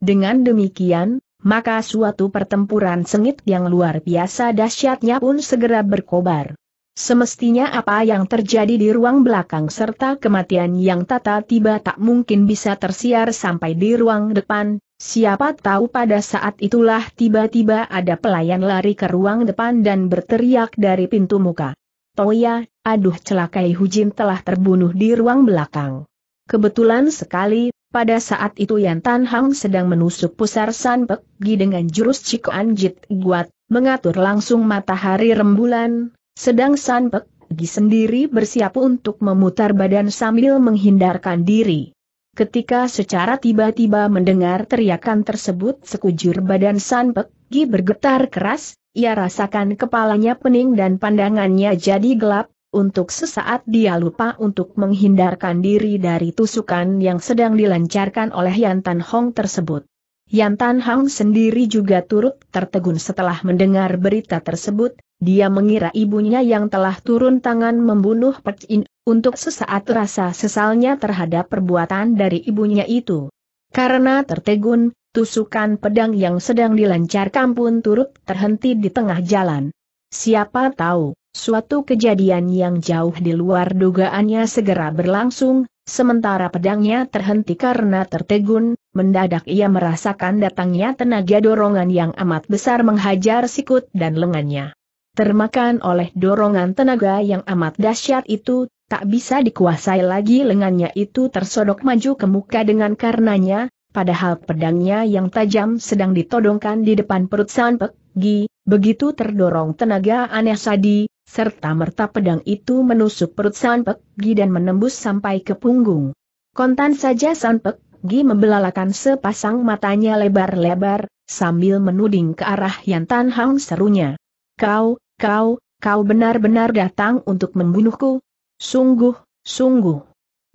Dengan demikian, maka suatu pertempuran sengit yang luar biasa dahsyatnya pun segera berkobar. Semestinya apa yang terjadi di ruang belakang serta kematian yang tata tiba tak mungkin bisa tersiar sampai di ruang depan, siapa tahu pada saat itulah tiba-tiba ada pelayan lari ke ruang depan dan berteriak dari pintu muka. Toya, aduh celakai Hujin telah terbunuh di ruang belakang. Kebetulan sekali, pada saat itu Yan Tan Hang sedang menusuk pusar San Pek Gi dengan jurus Cikoan Jit Guat, mengatur langsung matahari rembulan, sedang San Gi sendiri bersiap untuk memutar badan sambil menghindarkan diri. Ketika secara tiba-tiba mendengar teriakan tersebut sekujur badan San Gi bergetar keras, ia rasakan kepalanya pening dan pandangannya jadi gelap, untuk sesaat dia lupa untuk menghindarkan diri dari tusukan yang sedang dilancarkan oleh Yantan Hong tersebut. Yan Tan Hang sendiri juga turut tertegun setelah mendengar berita tersebut, dia mengira ibunya yang telah turun tangan membunuh Pek In, untuk sesaat rasa sesalnya terhadap perbuatan dari ibunya itu. Karena tertegun, tusukan pedang yang sedang dilancarkan pun turut terhenti di tengah jalan. Siapa tahu, Suatu kejadian yang jauh di luar dugaannya segera berlangsung, sementara pedangnya terhenti karena tertegun, mendadak ia merasakan datangnya tenaga dorongan yang amat besar menghajar sikut dan lengannya. Termakan oleh dorongan tenaga yang amat dahsyat itu, tak bisa dikuasai lagi lengannya itu tersodok maju ke muka dengan karenanya, padahal pedangnya yang tajam sedang ditodongkan di depan perut Sanpek Gi, begitu terdorong tenaga aneh sadi, serta merta pedang itu menusuk perut Sanpek Gi dan menembus sampai ke punggung. Kontan saja Sanpek Gi membelalakan sepasang matanya lebar-lebar, sambil menuding ke arah Yan Tan Hang serunya. Kau, kau, kau benar-benar datang untuk membunuhku? Sungguh, sungguh.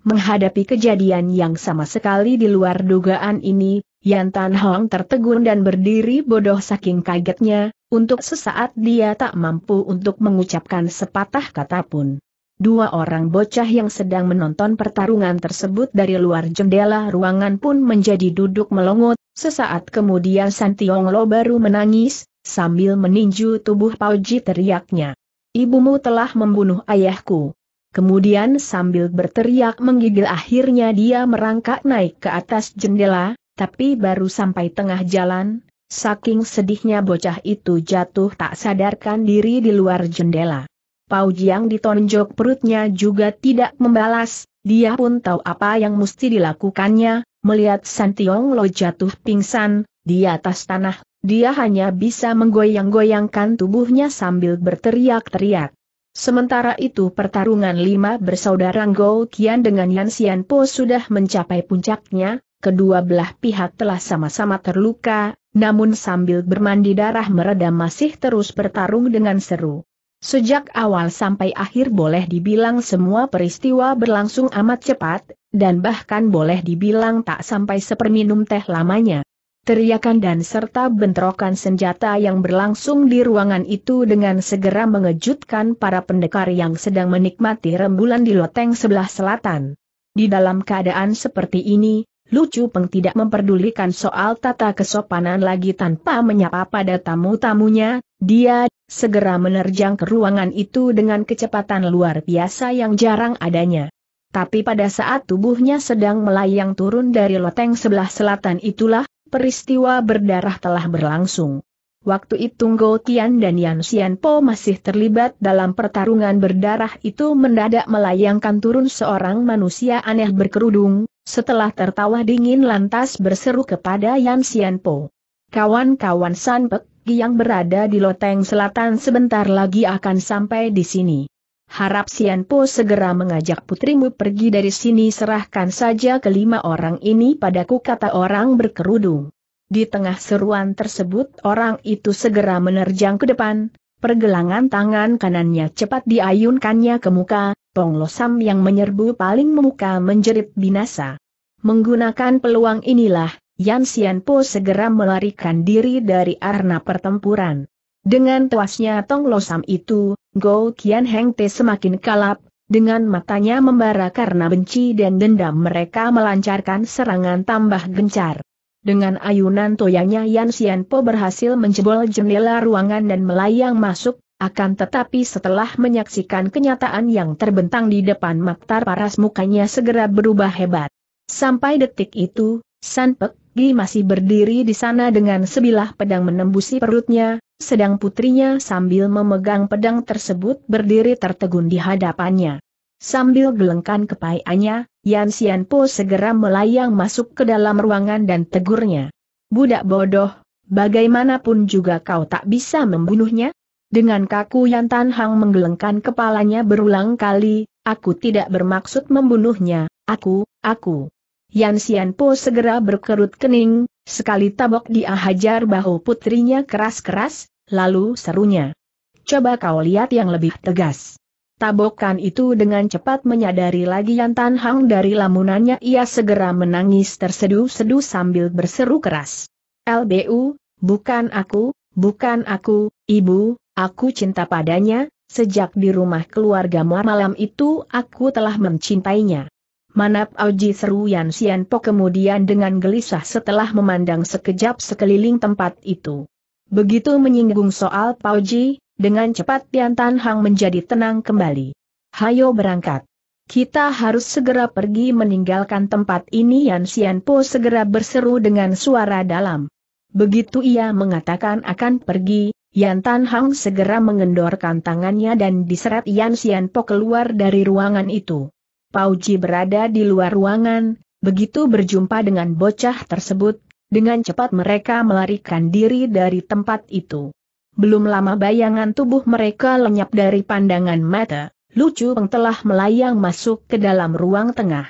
Menghadapi kejadian yang sama sekali di luar dugaan ini, Yan Tan Hong tertegun dan berdiri bodoh saking kagetnya, untuk sesaat dia tak mampu untuk mengucapkan sepatah kata pun. Dua orang bocah yang sedang menonton pertarungan tersebut dari luar jendela ruangan pun menjadi duduk melongot, sesaat kemudian Tiong Lo baru menangis, sambil meninju tubuh Ji teriaknya. Ibumu telah membunuh ayahku. Kemudian sambil berteriak menggigil akhirnya dia merangkak naik ke atas jendela, tapi baru sampai tengah jalan, saking sedihnya bocah itu jatuh tak sadarkan diri di luar jendela. Pau Jiang ditonjok perutnya juga tidak membalas, dia pun tahu apa yang mesti dilakukannya, melihat Santiong Lo jatuh pingsan, di atas tanah, dia hanya bisa menggoyang-goyangkan tubuhnya sambil berteriak-teriak. Sementara itu pertarungan lima bersaudara Ngou Kian dengan Yan Sian Po sudah mencapai puncaknya, kedua belah pihak telah sama-sama terluka, namun sambil bermandi darah meredam masih terus bertarung dengan seru. Sejak awal sampai akhir boleh dibilang semua peristiwa berlangsung amat cepat, dan bahkan boleh dibilang tak sampai seperminum teh lamanya. Teriakan dan serta bentrokan senjata yang berlangsung di ruangan itu dengan segera mengejutkan para pendekar yang sedang menikmati rembulan di loteng sebelah selatan. Di dalam keadaan seperti ini, Lucu Peng tidak memperdulikan soal tata kesopanan lagi tanpa menyapa pada tamu-tamunya, dia segera menerjang ke ruangan itu dengan kecepatan luar biasa yang jarang adanya. Tapi pada saat tubuhnya sedang melayang turun dari loteng sebelah selatan itulah, peristiwa berdarah telah berlangsung. Waktu itu Go Tian dan Yan Xian Po masih terlibat dalam pertarungan berdarah itu mendadak melayangkan turun seorang manusia aneh berkerudung, setelah tertawa dingin lantas berseru kepada Yan Xianpo. Kawan-kawan Sanpek yang berada di loteng selatan sebentar lagi akan sampai di sini. Harap Xianpo segera mengajak putrimu pergi dari sini serahkan saja kelima orang ini padaku kata orang berkerudung. Di tengah seruan tersebut orang itu segera menerjang ke depan, pergelangan tangan kanannya cepat diayunkannya ke muka, Tong Losam yang menyerbu paling memuka menjerit binasa. Menggunakan peluang inilah, Yan Po segera melarikan diri dari arena pertempuran. Dengan tuasnya Tong Losam itu, Go Kian Heng Te semakin kalap, dengan matanya membara karena benci dan dendam mereka melancarkan serangan tambah gencar. Dengan ayunan toyanya Yan Po berhasil menjebol jendela ruangan dan melayang masuk, akan tetapi setelah menyaksikan kenyataan yang terbentang di depan Maktar Paras mukanya segera berubah hebat. Sampai detik itu, San Pek Gi masih berdiri di sana dengan sebilah pedang menembusi perutnya, sedang putrinya sambil memegang pedang tersebut berdiri tertegun di hadapannya. Sambil gelengkan kepaiannya, Yan Po segera melayang masuk ke dalam ruangan dan tegurnya. Budak bodoh, bagaimanapun juga kau tak bisa membunuhnya? Dengan kaku Yan Tan Hang menggelengkan kepalanya berulang kali, aku tidak bermaksud membunuhnya, aku, aku. Yan Xian Po segera berkerut kening, sekali tabok dia hajar bahu putrinya keras-keras, lalu serunya. Coba kau lihat yang lebih tegas. Tabokan itu dengan cepat menyadari lagi Yan Tan Hang dari lamunannya ia segera menangis tersedu-sedu sambil berseru keras. LBU, bukan aku, bukan aku, ibu, Aku cinta padanya, sejak di rumah keluarga malam itu aku telah mencintainya. Manap Aoji seru Yan Sian Po kemudian dengan gelisah setelah memandang sekejap sekeliling tempat itu. Begitu menyinggung soal Pauji, dengan cepat Tian Tan Hang menjadi tenang kembali. Hayo berangkat. Kita harus segera pergi meninggalkan tempat ini Yan Sian Po segera berseru dengan suara dalam. Begitu ia mengatakan akan pergi, Yan Tan Hang segera mengendorkan tangannya dan diseret Yan Sian Po keluar dari ruangan itu. Pauji berada di luar ruangan, begitu berjumpa dengan bocah tersebut, dengan cepat mereka melarikan diri dari tempat itu. Belum lama bayangan tubuh mereka lenyap dari pandangan mata, Lucu Peng telah melayang masuk ke dalam ruang tengah.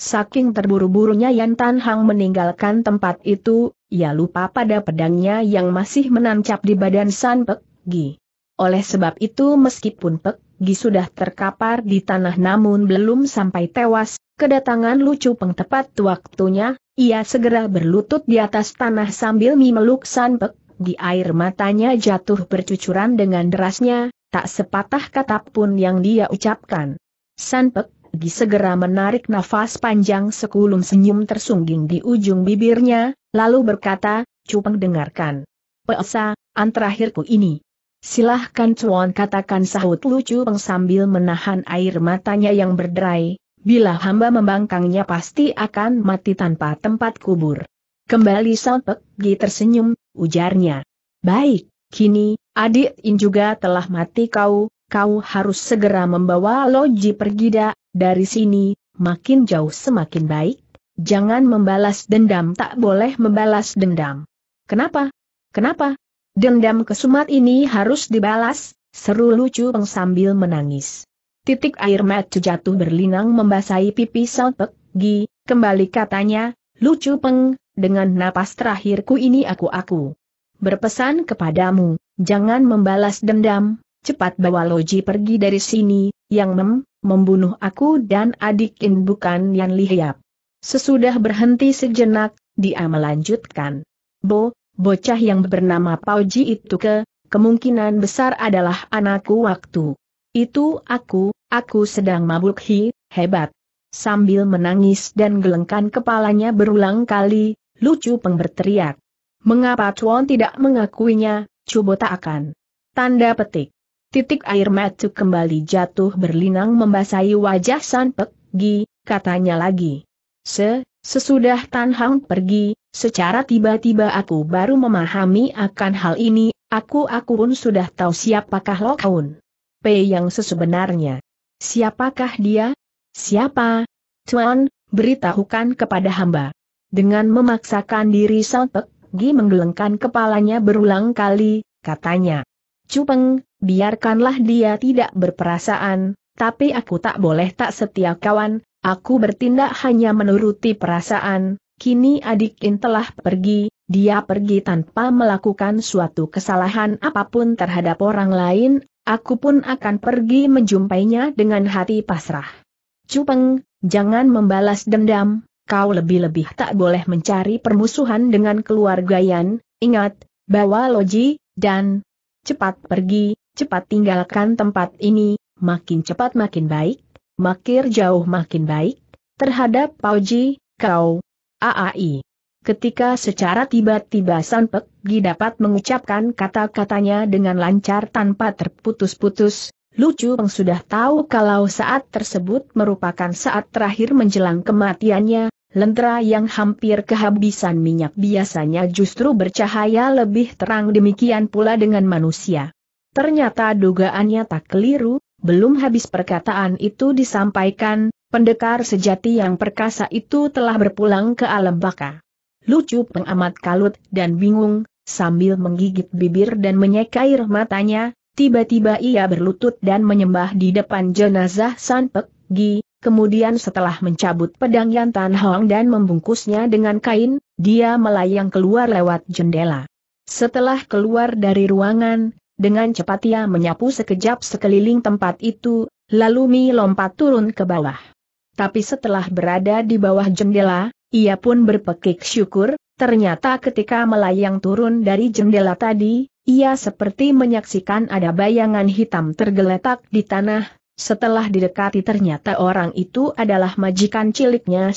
Saking terburu-burunya Yan Tan Hang meninggalkan tempat itu, ia lupa pada pedangnya yang masih menancap di badan San Pek Gi. Oleh sebab itu meskipun Pek Gi sudah terkapar di tanah namun belum sampai tewas, kedatangan lucu pengtepat waktunya, ia segera berlutut di atas tanah sambil memeluk San Pek di air matanya jatuh bercucuran dengan derasnya, tak sepatah kata pun yang dia ucapkan. San Pek Gi segera menarik nafas panjang sekulum senyum tersungging di ujung bibirnya, lalu berkata, Cupeng dengarkan. Pesa, antrahirku ini. Silahkan cuan katakan sahut lucu Peng sambil menahan air matanya yang berderai, bila hamba membangkangnya pasti akan mati tanpa tempat kubur. Kembali Salpek Gi tersenyum, ujarnya. Baik, kini, adik In juga telah mati kau, kau harus segera membawa Loji pergi dah, dari sini, makin jauh semakin baik, jangan membalas dendam tak boleh membalas dendam. Kenapa? Kenapa? Dendam kesumat ini harus dibalas, seru lucu Peng sambil menangis. Titik air mata jatuh berlinang membasahi pipi Salpek, Gi, kembali katanya, lucu Peng, dengan napas terakhirku ini aku-aku. Berpesan kepadamu, jangan membalas dendam, cepat bawa Loji pergi dari sini, yang mem, membunuh aku dan adik In bukan yang Lihiap. Sesudah berhenti sejenak, dia melanjutkan. Bo, bocah yang bernama Pauji itu ke, kemungkinan besar adalah anakku waktu. Itu aku, aku sedang mabuk hi, hebat. Sambil menangis dan gelengkan kepalanya berulang kali, lucu peng Mengapa Chuan tidak mengakuinya, Cubo tak akan. Tanda petik. Titik air matuk kembali jatuh berlinang membasahi wajah San Pek Gi, katanya lagi. Se, sesudah Tan Hang pergi, secara tiba-tiba aku baru memahami akan hal ini, aku aku pun sudah tahu siapakah Kaun P yang sesebenarnya. Siapakah dia? Siapa? Tuan, beritahukan kepada hamba. Dengan memaksakan diri San Pek Gi menggelengkan kepalanya berulang kali, katanya. Cupeng, biarkanlah dia tidak berperasaan, tapi aku tak boleh tak setia kawan, aku bertindak hanya menuruti perasaan, kini adik In telah pergi, dia pergi tanpa melakukan suatu kesalahan apapun terhadap orang lain, aku pun akan pergi menjumpainya dengan hati pasrah. Cupeng, jangan membalas dendam, kau lebih-lebih tak boleh mencari permusuhan dengan keluarga Yan, ingat, bawa loji, dan cepat pergi, cepat tinggalkan tempat ini, makin cepat makin baik, makin jauh makin baik, terhadap Pauji, kau, AAI. Ketika secara tiba-tiba Sanpek Gi dapat mengucapkan kata-katanya dengan lancar tanpa terputus-putus, Lucu Peng sudah tahu kalau saat tersebut merupakan saat terakhir menjelang kematiannya, lentera yang hampir kehabisan minyak biasanya justru bercahaya lebih terang demikian pula dengan manusia. Ternyata dugaannya tak keliru, belum habis perkataan itu disampaikan, pendekar sejati yang perkasa itu telah berpulang ke alam baka. Lucu pengamat kalut dan bingung, sambil menggigit bibir dan menyekair matanya, tiba-tiba ia berlutut dan menyembah di depan jenazah San Pek Gi, kemudian setelah mencabut pedang Yan Tan Hong dan membungkusnya dengan kain, dia melayang keluar lewat jendela. Setelah keluar dari ruangan, dengan cepat ia menyapu sekejap sekeliling tempat itu, lalu Mi lompat turun ke bawah. Tapi setelah berada di bawah jendela, ia pun berpekik syukur, ternyata ketika melayang turun dari jendela tadi, ia seperti menyaksikan ada bayangan hitam tergeletak di tanah, setelah didekati ternyata orang itu adalah majikan ciliknya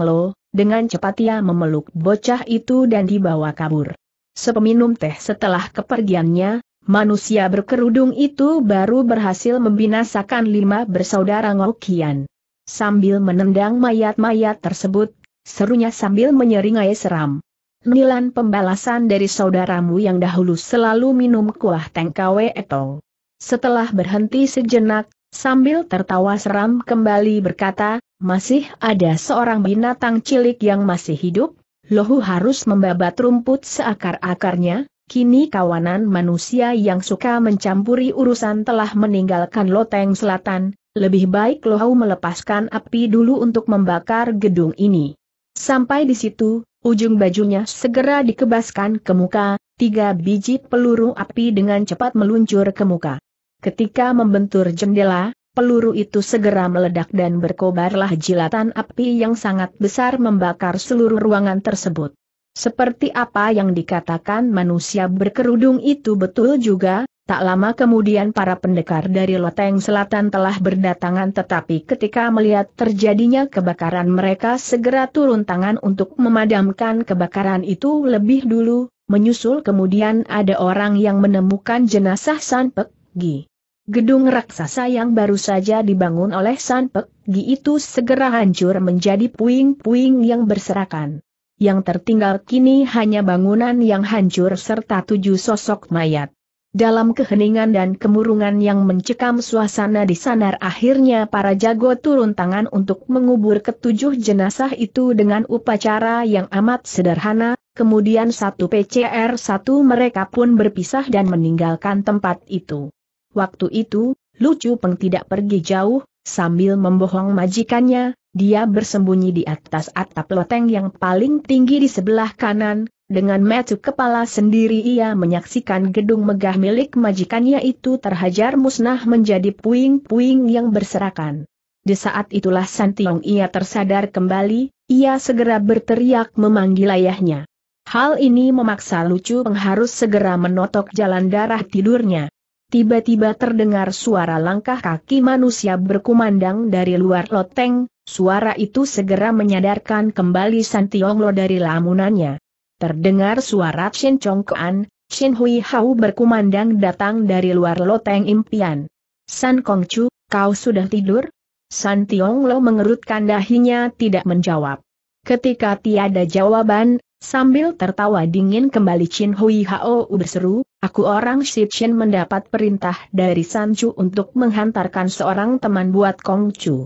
Lo. dengan cepat ia memeluk bocah itu dan dibawa kabur. Sepeminum teh setelah kepergiannya, manusia berkerudung itu baru berhasil membinasakan lima bersaudara Ngokian. Sambil menendang mayat-mayat tersebut, serunya sambil menyeringai seram. Nilan pembalasan dari saudaramu yang dahulu selalu minum kuah tengkawe etol. Setelah berhenti sejenak, sambil tertawa seram kembali berkata, masih ada seorang binatang cilik yang masih hidup, Lohu harus membabat rumput seakar-akarnya, Kini kawanan manusia yang suka mencampuri urusan telah meninggalkan loteng selatan, lebih baik Lohau melepaskan api dulu untuk membakar gedung ini. Sampai di situ, ujung bajunya segera dikebaskan ke muka, tiga biji peluru api dengan cepat meluncur ke muka. Ketika membentur jendela, peluru itu segera meledak dan berkobarlah jilatan api yang sangat besar membakar seluruh ruangan tersebut. Seperti apa yang dikatakan manusia berkerudung itu betul juga, tak lama kemudian para pendekar dari loteng selatan telah berdatangan tetapi ketika melihat terjadinya kebakaran mereka segera turun tangan untuk memadamkan kebakaran itu lebih dulu, menyusul kemudian ada orang yang menemukan jenazah Sanpek Gi. Gedung raksasa yang baru saja dibangun oleh Sanpek Gi itu segera hancur menjadi puing-puing yang berserakan yang tertinggal kini hanya bangunan yang hancur serta tujuh sosok mayat. Dalam keheningan dan kemurungan yang mencekam suasana di sanar akhirnya para jago turun tangan untuk mengubur ketujuh jenazah itu dengan upacara yang amat sederhana, kemudian satu PCR satu mereka pun berpisah dan meninggalkan tempat itu. Waktu itu, lucu Peng tidak pergi jauh, sambil membohong majikannya, dia bersembunyi di atas atap loteng yang paling tinggi di sebelah kanan, dengan metu kepala sendiri ia menyaksikan gedung megah milik majikannya itu terhajar musnah menjadi puing-puing yang berserakan. Di saat itulah Santiong ia tersadar kembali, ia segera berteriak memanggil ayahnya. Hal ini memaksa Lucu pengharus segera menotok jalan darah tidurnya. Tiba-tiba terdengar suara langkah kaki manusia berkumandang dari luar loteng, Suara itu segera menyadarkan kembali San Tionglo dari lamunannya. Terdengar suara Chong Kuan, Chin Hui Hao berkumandang datang dari luar loteng impian. San Kong Chu, kau sudah tidur? San Tionglo mengerutkan dahinya tidak menjawab. Ketika tiada jawaban, sambil tertawa dingin kembali Chin Hui Hao berseru, aku orang Chen mendapat perintah dari San Chu untuk menghantarkan seorang teman buat Kong Chu.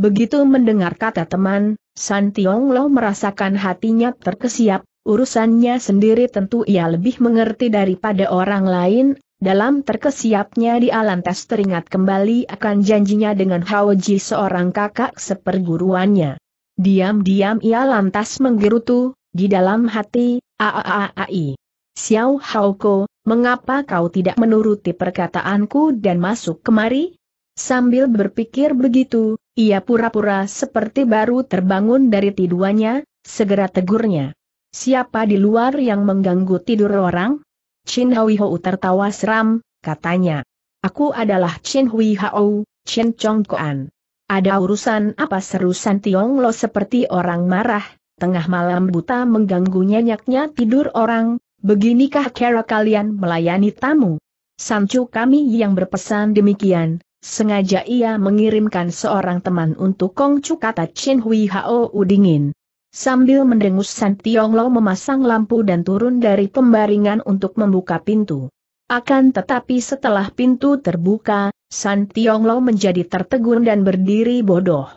Begitu mendengar kata teman, San Tiong Lo merasakan hatinya terkesiap, urusannya sendiri tentu ia lebih mengerti daripada orang lain, dalam terkesiapnya dia lantas teringat kembali akan janjinya dengan Hao Ji seorang kakak seperguruannya. Diam-diam ia lantas menggerutu, di dalam hati, aaaai. Xiao Hao Ko, mengapa kau tidak menuruti perkataanku dan masuk kemari? Sambil berpikir begitu, ia pura-pura seperti baru terbangun dari tidurnya, segera tegurnya. Siapa di luar yang mengganggu tidur orang? Chin Hui Hou tertawa seram, katanya. Aku adalah Chin Hui Hou, Chin Chong Kuan. Ada urusan apa seru San Tiong Lo seperti orang marah, tengah malam buta mengganggu nyenyaknya tidur orang, beginikah cara kalian melayani tamu? Sancu kami yang berpesan demikian, Sengaja ia mengirimkan seorang teman untuk Kong Chu kata Chin Hui Hao Udingin. Sambil mendengus San Tiong Lo memasang lampu dan turun dari pembaringan untuk membuka pintu. Akan tetapi setelah pintu terbuka, San Tiong Lo menjadi tertegun dan berdiri bodoh.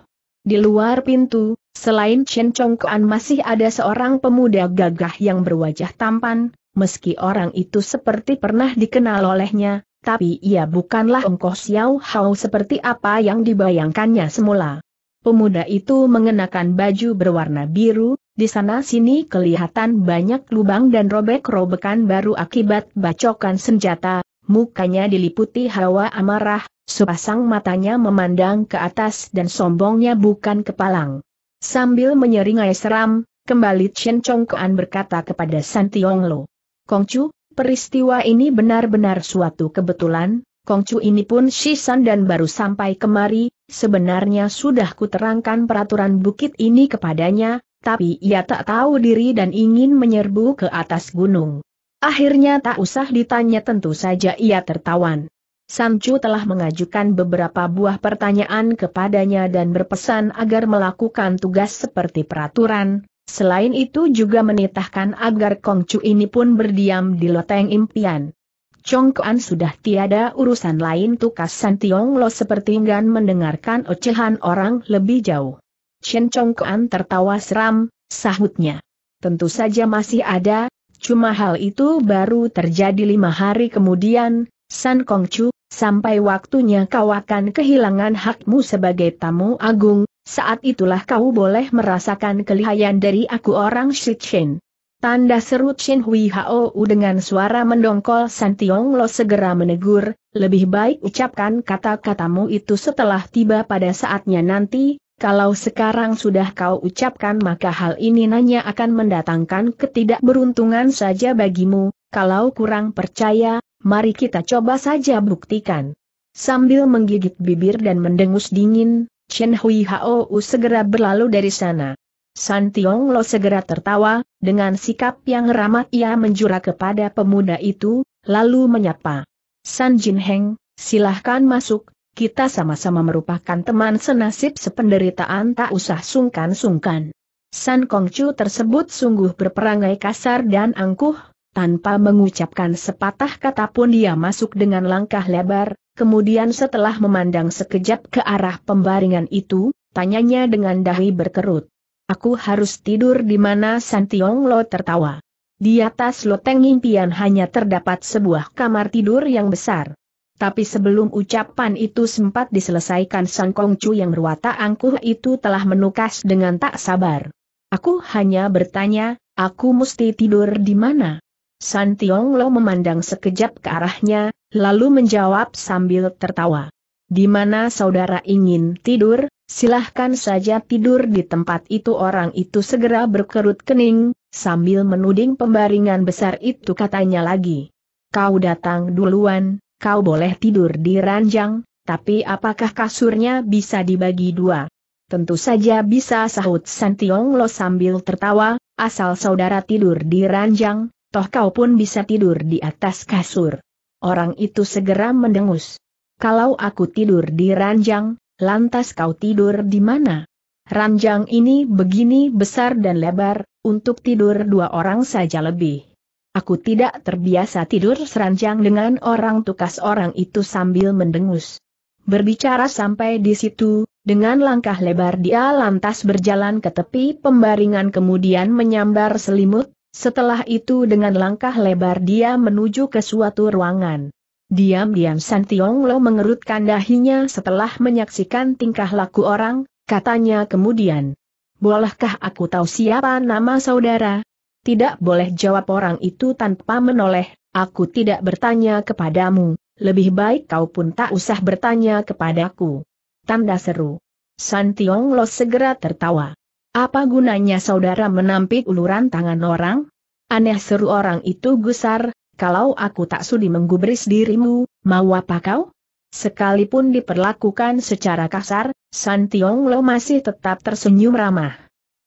Di luar pintu, selain Chen Chong Kuan masih ada seorang pemuda gagah yang berwajah tampan, meski orang itu seperti pernah dikenal olehnya, tapi ia bukanlah engkau Xiao Hao seperti apa yang dibayangkannya semula. Pemuda itu mengenakan baju berwarna biru, di sana-sini kelihatan banyak lubang dan robek-robekan baru akibat bacokan senjata, mukanya diliputi hawa amarah, sepasang matanya memandang ke atas dan sombongnya bukan kepalang. Sambil menyeringai seram, kembali Chen Kuan berkata kepada San Tiong Lo. Kongcu, Peristiwa ini benar-benar suatu kebetulan, Kongcu ini pun Shisan dan baru sampai kemari, sebenarnya sudah kuterangkan peraturan bukit ini kepadanya, tapi ia tak tahu diri dan ingin menyerbu ke atas gunung. Akhirnya tak usah ditanya tentu saja ia tertawan. Samcu telah mengajukan beberapa buah pertanyaan kepadanya dan berpesan agar melakukan tugas seperti peraturan, Selain itu juga menitahkan agar Kongcu ini pun berdiam di loteng impian. Chongkuan sudah tiada urusan lain tukas San Tiong Lo seperti enggan mendengarkan ocehan orang lebih jauh. Chen Chongkuan tertawa seram, sahutnya. Tentu saja masih ada, cuma hal itu baru terjadi lima hari kemudian, San Kongcu, sampai waktunya kau akan kehilangan hakmu sebagai tamu agung, saat itulah kau boleh merasakan kelihayan dari aku orang Shikshin. Tanda seru Shin Hui Hao dengan suara mendongkol San Tiong Lo segera menegur, lebih baik ucapkan kata-katamu itu setelah tiba pada saatnya nanti, kalau sekarang sudah kau ucapkan maka hal ini nanya akan mendatangkan ketidakberuntungan saja bagimu, kalau kurang percaya, mari kita coba saja buktikan. Sambil menggigit bibir dan mendengus dingin, Chen Hui Hao segera berlalu dari sana. San Tiong Lo segera tertawa, dengan sikap yang ramah ia menjura kepada pemuda itu, lalu menyapa. San Jin Heng, silahkan masuk, kita sama-sama merupakan teman senasib sependeritaan tak usah sungkan-sungkan. San Kong Chu tersebut sungguh berperangai kasar dan angkuh, tanpa mengucapkan sepatah kata pun dia masuk dengan langkah lebar, kemudian setelah memandang sekejap ke arah pembaringan itu, tanyanya dengan dahi berkerut. Aku harus tidur di mana Santiong Lo tertawa. Di atas loteng impian hanya terdapat sebuah kamar tidur yang besar. Tapi sebelum ucapan itu sempat diselesaikan Sang Kong Chu yang berwatak angkuh itu telah menukas dengan tak sabar. Aku hanya bertanya, aku mesti tidur di mana? San Tiong Lo memandang sekejap ke arahnya, lalu menjawab sambil tertawa. Di mana saudara ingin tidur, silahkan saja tidur di tempat itu orang itu segera berkerut kening, sambil menuding pembaringan besar itu katanya lagi. Kau datang duluan, kau boleh tidur di ranjang, tapi apakah kasurnya bisa dibagi dua? Tentu saja bisa sahut San Tiong Lo sambil tertawa, asal saudara tidur di ranjang, toh kau pun bisa tidur di atas kasur. Orang itu segera mendengus. Kalau aku tidur di ranjang, lantas kau tidur di mana? Ranjang ini begini besar dan lebar, untuk tidur dua orang saja lebih. Aku tidak terbiasa tidur seranjang dengan orang tukas orang itu sambil mendengus. Berbicara sampai di situ, dengan langkah lebar dia lantas berjalan ke tepi pembaringan kemudian menyambar selimut, setelah itu dengan langkah lebar dia menuju ke suatu ruangan. Diam-diam San Tiong Lo mengerutkan dahinya setelah menyaksikan tingkah laku orang, katanya kemudian. Bolehkah aku tahu siapa nama saudara? Tidak boleh jawab orang itu tanpa menoleh, aku tidak bertanya kepadamu, lebih baik kau pun tak usah bertanya kepadaku. Tanda seru. San Tiong Lo segera tertawa. Apa gunanya saudara menampik uluran tangan orang? Aneh seru orang itu gusar, kalau aku tak sudi menggubris dirimu, mau apa kau? Sekalipun diperlakukan secara kasar, San Tiong Lo masih tetap tersenyum ramah.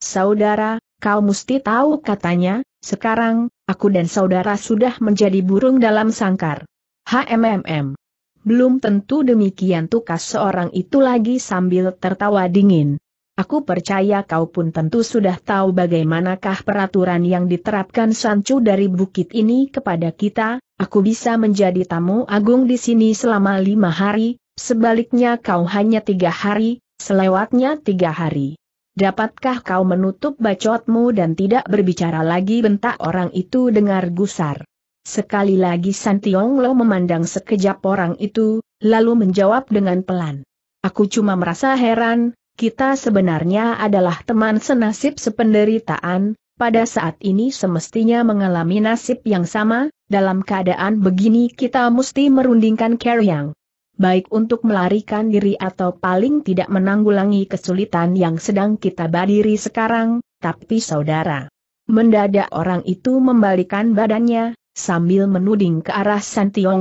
Saudara, kau mesti tahu katanya, sekarang, aku dan saudara sudah menjadi burung dalam sangkar. HMMM. Belum tentu demikian tukas seorang itu lagi sambil tertawa dingin. Aku percaya kau pun tentu sudah tahu bagaimanakah peraturan yang diterapkan Sancu dari bukit ini kepada kita, aku bisa menjadi tamu agung di sini selama lima hari, sebaliknya kau hanya tiga hari, selewatnya tiga hari. Dapatkah kau menutup bacotmu dan tidak berbicara lagi bentak orang itu dengar gusar? Sekali lagi Santiong Lo memandang sekejap orang itu, lalu menjawab dengan pelan. Aku cuma merasa heran, kita sebenarnya adalah teman senasib sependeritaan, pada saat ini semestinya mengalami nasib yang sama, dalam keadaan begini kita mesti merundingkan Yang, Baik untuk melarikan diri atau paling tidak menanggulangi kesulitan yang sedang kita badiri sekarang, tapi saudara. Mendadak orang itu membalikan badannya, sambil menuding ke arah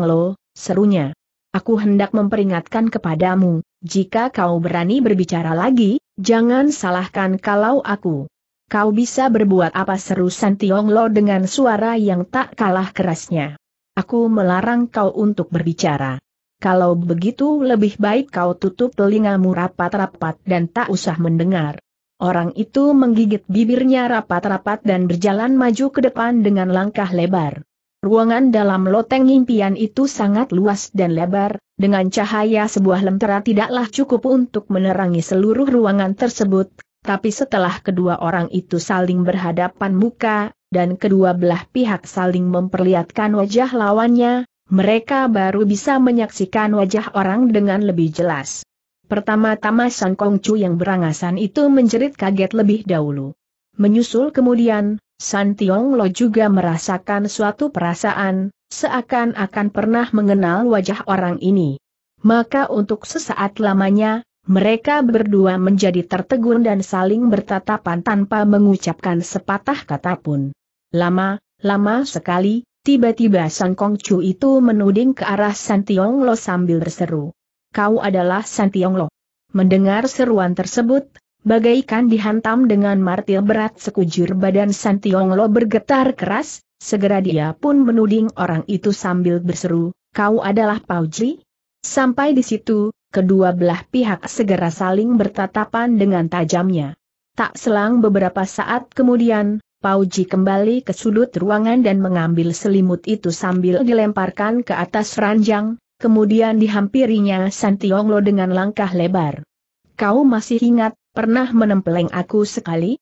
Lo, serunya. Aku hendak memperingatkan kepadamu, jika kau berani berbicara lagi, jangan salahkan kalau aku. Kau bisa berbuat apa seru San Lo dengan suara yang tak kalah kerasnya. Aku melarang kau untuk berbicara. Kalau begitu lebih baik kau tutup telingamu rapat-rapat dan tak usah mendengar. Orang itu menggigit bibirnya rapat-rapat dan berjalan maju ke depan dengan langkah lebar. Ruangan dalam loteng impian itu sangat luas dan lebar, dengan cahaya sebuah lentera tidaklah cukup untuk menerangi seluruh ruangan tersebut, tapi setelah kedua orang itu saling berhadapan muka, dan kedua belah pihak saling memperlihatkan wajah lawannya, mereka baru bisa menyaksikan wajah orang dengan lebih jelas. Pertama-tama Sang Kongcu yang berangasan itu menjerit kaget lebih dahulu. Menyusul kemudian, San Tiong Lo juga merasakan suatu perasaan, seakan-akan pernah mengenal wajah orang ini. Maka untuk sesaat lamanya, mereka berdua menjadi tertegun dan saling bertatapan tanpa mengucapkan sepatah kata pun. Lama, lama sekali, tiba-tiba San Kong Chu itu menuding ke arah San Tiong Lo sambil berseru. Kau adalah San Tiong Lo. Mendengar seruan tersebut, bagaikan dihantam dengan martil berat sekujur badan Santionglo bergetar keras, segera dia pun menuding orang itu sambil berseru, kau adalah Pauji? Sampai di situ, kedua belah pihak segera saling bertatapan dengan tajamnya. Tak selang beberapa saat kemudian, Pauji kembali ke sudut ruangan dan mengambil selimut itu sambil dilemparkan ke atas ranjang, kemudian dihampirinya Santionglo dengan langkah lebar. Kau masih ingat, Pernah menempeleng aku sekali,